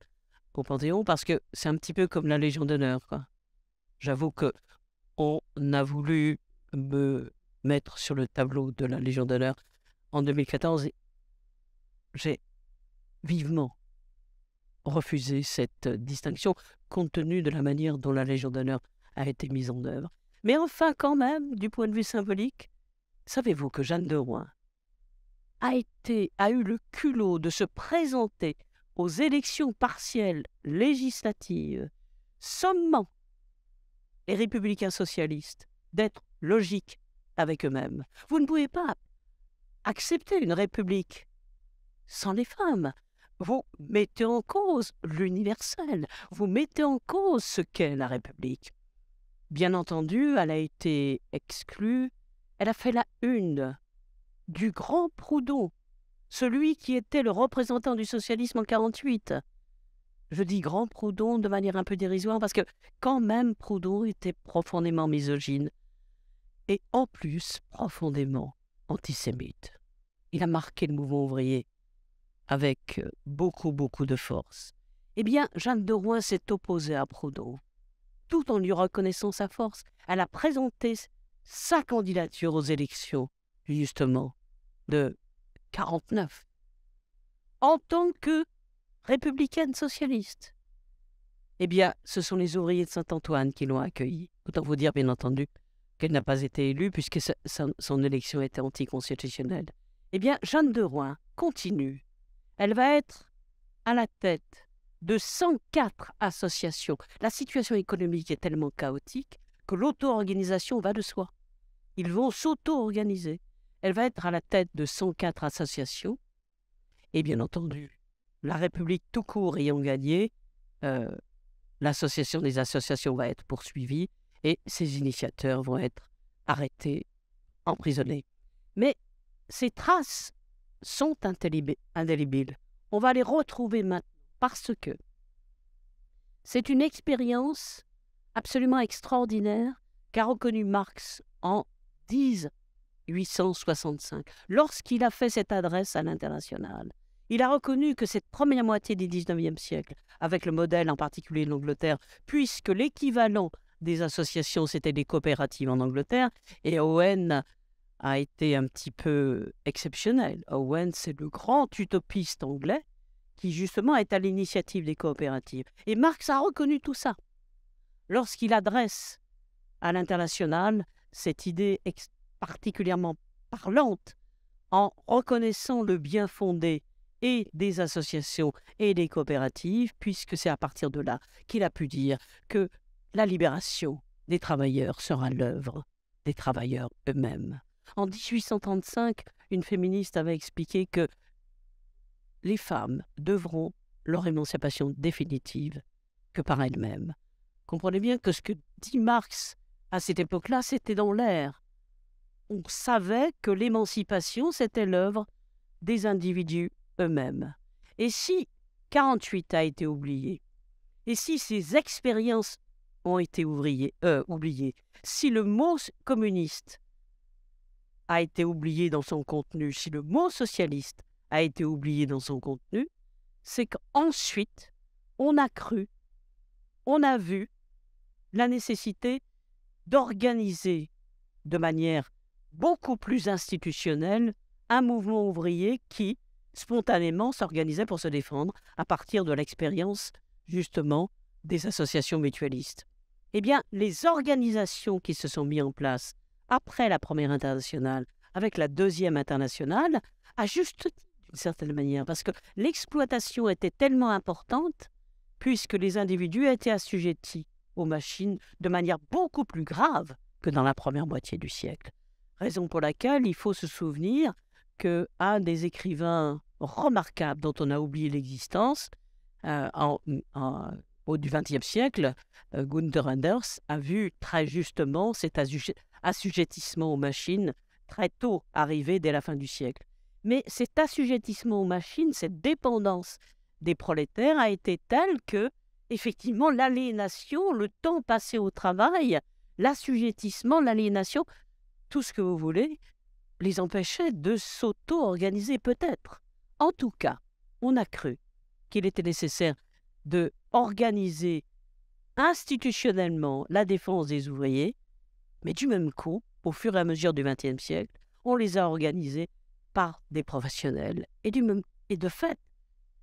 au Panthéon parce que c'est un petit peu comme la Légion d'honneur. J'avoue que on a voulu me mettre sur le tableau de la Légion d'honneur en 2014 j'ai vivement refuser cette euh, distinction compte tenu de la manière dont la Légion d'honneur a été mise en œuvre. Mais enfin, quand même, du point de vue symbolique, savez-vous que Jeanne de Rouen a, été, a eu le culot de se présenter aux élections partielles législatives sommant les républicains socialistes d'être logiques avec eux-mêmes. Vous ne pouvez pas accepter une république sans les femmes vous mettez en cause l'universel, vous mettez en cause ce qu'est la République. Bien entendu, elle a été exclue, elle a fait la une du grand Proudhon, celui qui était le représentant du socialisme en 48. Je dis grand Proudhon de manière un peu dérisoire parce que quand même Proudhon était profondément misogyne et en plus profondément antisémite. Il a marqué le mouvement ouvrier avec euh, beaucoup, beaucoup de force. Eh bien, Jeanne de Rouen s'est opposée à Proudhon. Tout en lui reconnaissant sa force, elle a présenté sa candidature aux élections, justement, de 49, en tant que républicaine socialiste. Eh bien, ce sont les ouvriers de Saint-Antoine qui l'ont accueillie. Autant vous dire, bien entendu, qu'elle n'a pas été élue puisque son élection était anticonstitutionnelle. Eh bien, Jeanne de Rouen continue elle va être à la tête de 104 associations. La situation économique est tellement chaotique que l'auto-organisation va de soi. Ils vont s'auto-organiser. Elle va être à la tête de 104 associations. Et bien entendu, la République tout court ayant gagné, euh, l'association des associations va être poursuivie et ses initiateurs vont être arrêtés, emprisonnés. Mais ces traces sont indélébiles. On va les retrouver maintenant parce que c'est une expérience absolument extraordinaire qu'a reconnue Marx en 1865, lorsqu'il a fait cette adresse à l'international. Il a reconnu que cette première moitié du 19e siècle, avec le modèle en particulier de l'Angleterre, puisque l'équivalent des associations, c'était des coopératives en Angleterre, et Owen a été un petit peu exceptionnel. Owen, c'est le grand utopiste anglais qui justement est à l'initiative des coopératives. Et Marx a reconnu tout ça lorsqu'il adresse à l'international cette idée particulièrement parlante en reconnaissant le bien fondé et des associations et des coopératives, puisque c'est à partir de là qu'il a pu dire que la libération des travailleurs sera l'œuvre des travailleurs eux-mêmes. En 1835, une féministe avait expliqué que les femmes devront leur émancipation définitive que par elles-mêmes. Comprenez bien que ce que dit Marx à cette époque-là, c'était dans l'air. On savait que l'émancipation, c'était l'œuvre des individus eux-mêmes. Et si 48 a été oublié, et si ces expériences ont été euh, oubliées, si le mot communiste a été oublié dans son contenu, si le mot socialiste a été oublié dans son contenu, c'est qu'ensuite, on a cru, on a vu la nécessité d'organiser de manière beaucoup plus institutionnelle un mouvement ouvrier qui, spontanément, s'organisait pour se défendre à partir de l'expérience, justement, des associations mutualistes. Eh bien, les organisations qui se sont mises en place après la première internationale, avec la deuxième internationale, à juste d'une certaine manière, parce que l'exploitation était tellement importante, puisque les individus étaient assujettis aux machines de manière beaucoup plus grave que dans la première moitié du siècle. Raison pour laquelle il faut se souvenir que des écrivains remarquables dont on a oublié l'existence euh, en, au du XXe siècle, euh, Gunther Anders a vu très justement cet, assujettissement aux machines très tôt arrivé dès la fin du siècle. Mais cet assujettissement aux machines, cette dépendance des prolétaires a été telle que, effectivement, l'aliénation, le temps passé au travail, l'assujettissement, l'aliénation, tout ce que vous voulez, les empêchait de s'auto-organiser peut-être. En tout cas, on a cru qu'il était nécessaire de organiser institutionnellement la défense des ouvriers mais du même coup, au fur et à mesure du XXe siècle, on les a organisés par des professionnels. Et, du même, et de fait,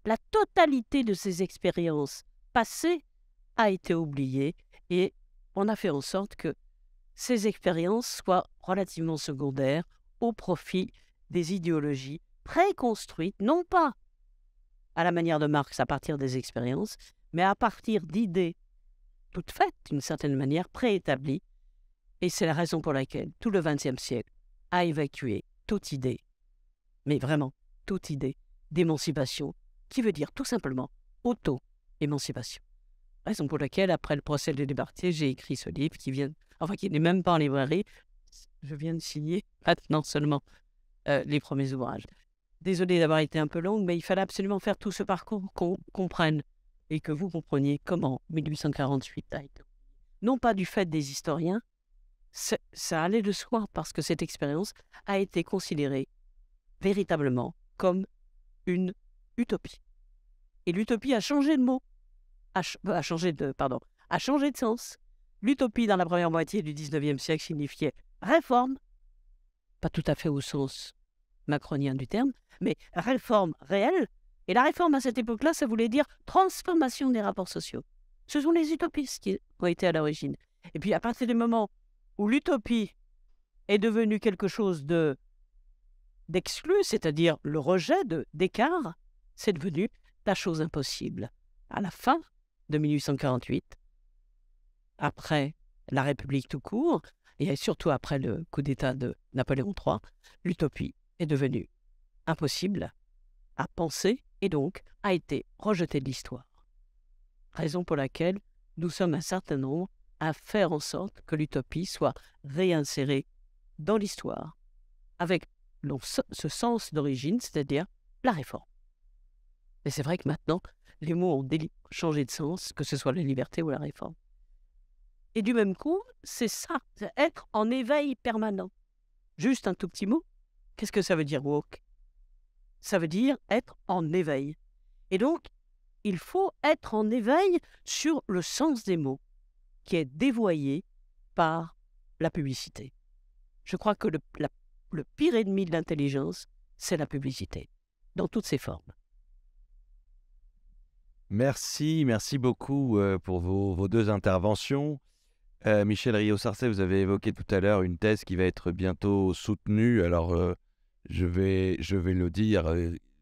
la totalité de ces expériences passées a été oubliée et on a fait en sorte que ces expériences soient relativement secondaires au profit des idéologies préconstruites, non pas à la manière de Marx à partir des expériences, mais à partir d'idées toutes faites d'une certaine manière préétablies et c'est la raison pour laquelle tout le XXe siècle a évacué toute idée, mais vraiment toute idée d'émancipation, qui veut dire tout simplement auto-émancipation. Raison pour laquelle, après le procès de débarqués, j'ai écrit ce livre qui vient, enfin qui n'est même pas en librairie. Je viens de signer maintenant seulement euh, les premiers ouvrages. Désolée d'avoir été un peu longue, mais il fallait absolument faire tout ce parcours qu'on comprenne et que vous compreniez comment 1848 a été. Non pas du fait des historiens, ça allait de soi parce que cette expérience a été considérée véritablement comme une utopie. Et l'utopie a changé de mot, a, changé de pardon, a changé de sens. L'utopie dans la première moitié du 19e siècle signifiait réforme, pas tout à fait au sens macronien du terme, mais réforme réelle. Et la réforme à cette époque-là, ça voulait dire transformation des rapports sociaux. Ce sont les utopistes qui ont été à l'origine. Et puis à partir du moment où l'utopie est devenue quelque chose de d'exclu, c'est-à-dire le rejet de d'écart, c'est devenu la chose impossible. À la fin de 1848, après la République tout court, et surtout après le coup d'État de Napoléon III, l'utopie est devenue impossible à penser et donc a été rejetée de l'histoire. Raison pour laquelle nous sommes un certain nombre à faire en sorte que l'utopie soit réinsérée dans l'histoire avec ce sens d'origine, c'est-à-dire la réforme. Mais c'est vrai que maintenant, les mots ont changé de sens, que ce soit la liberté ou la réforme. Et du même coup, c'est ça, être en éveil permanent. Juste un tout petit mot. Qu'est-ce que ça veut dire woke Ça veut dire être en éveil. Et donc, il faut être en éveil sur le sens des mots qui est dévoyé par la publicité. Je crois que le, pire ennemi de l'intelligence, c'est la publicité, dans toutes ses formes. Merci, merci beaucoup euh, pour vos, deux interventions. Euh, Michel Rio-Sarcey, vous avez évoqué tout à l'heure une thèse qui va être bientôt soutenue. Alors, euh, je, vais, je vais le dire,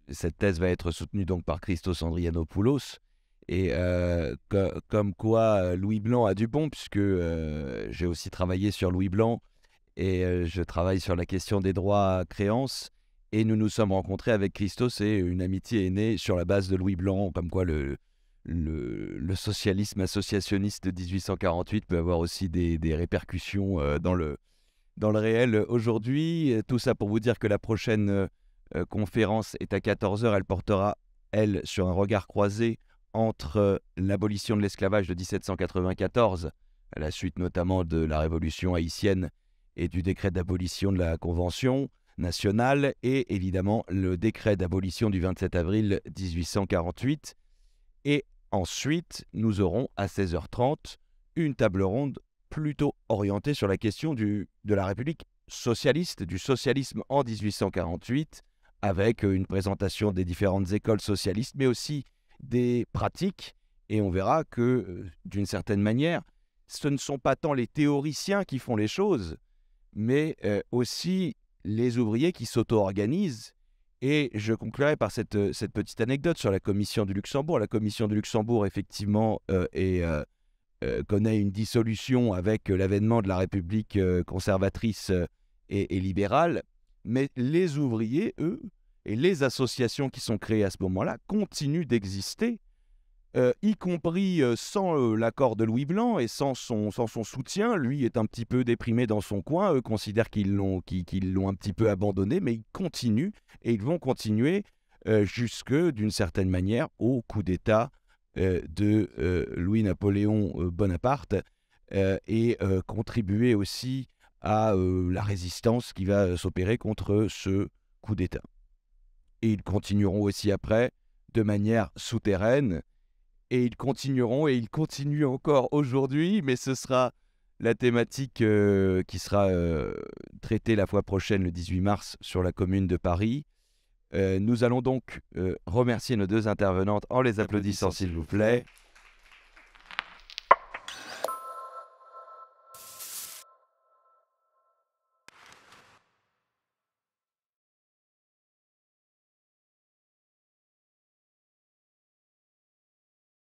cette thèse va être soutenue donc par Christos Andrianopoulos, et comme quoi Louis Blanc a du bon, puisque j'ai aussi travaillé sur Louis Blanc et je travaille sur la question des droits à créances. Et nous nous sommes rencontrés avec Christos et une amitié est née sur la base de Louis Blanc, comme quoi le, le, socialisme associationniste de 1848 peut avoir aussi des, des répercussions dans le, dans le réel aujourd'hui. Tout ça pour vous dire que la prochaine conférence est à 14h. Elle portera, elle, sur un regard croisé entre euh, l'abolition de l'esclavage de 1794, à la suite notamment de la Révolution haïtienne et du décret d'abolition de la Convention nationale, et évidemment le décret d'abolition du 27 avril 1848. Et ensuite, nous aurons à 16h30 une table ronde plutôt orientée sur la question du, de la République socialiste, du socialisme en 1848, avec euh, une présentation des différentes écoles socialistes, mais aussi des pratiques, et on verra que, euh, d'une certaine manière, ce ne sont pas tant les théoriciens qui font les choses, mais euh, aussi les ouvriers qui s'auto-organisent. Et je conclurai par euh, cette, petite anecdote sur la Commission du Luxembourg. La Commission du Luxembourg, effectivement, connaît une dissolution avec l'avènement de la République conservatrice et libérale, mais les ouvriers, eux, et les associations qui sont créées à ce moment-là continuent d'exister, euh, y compris euh, sans euh, l'accord de Louis Blanc et sans son, soutien. Lui est un petit peu déprimé dans son coin, considère qu'ils l'ont un petit peu abandonné, mais ils continuent et ils vont continuer jusque, d'une certaine manière, au coup d'État de Louis-Napoléon Bonaparte et contribuer aussi à la résistance qui va s'opérer contre ce coup d'État et ils continueront aussi après de manière souterraine. Et ils continueront et ils continuent encore aujourd'hui, mais ce sera la thématique euh, qui sera euh, traitée la fois prochaine, le 18 mars, sur la commune de Paris. Euh, nous allons donc remercier nos deux intervenantes en les applaudissant, s'il vous plaît.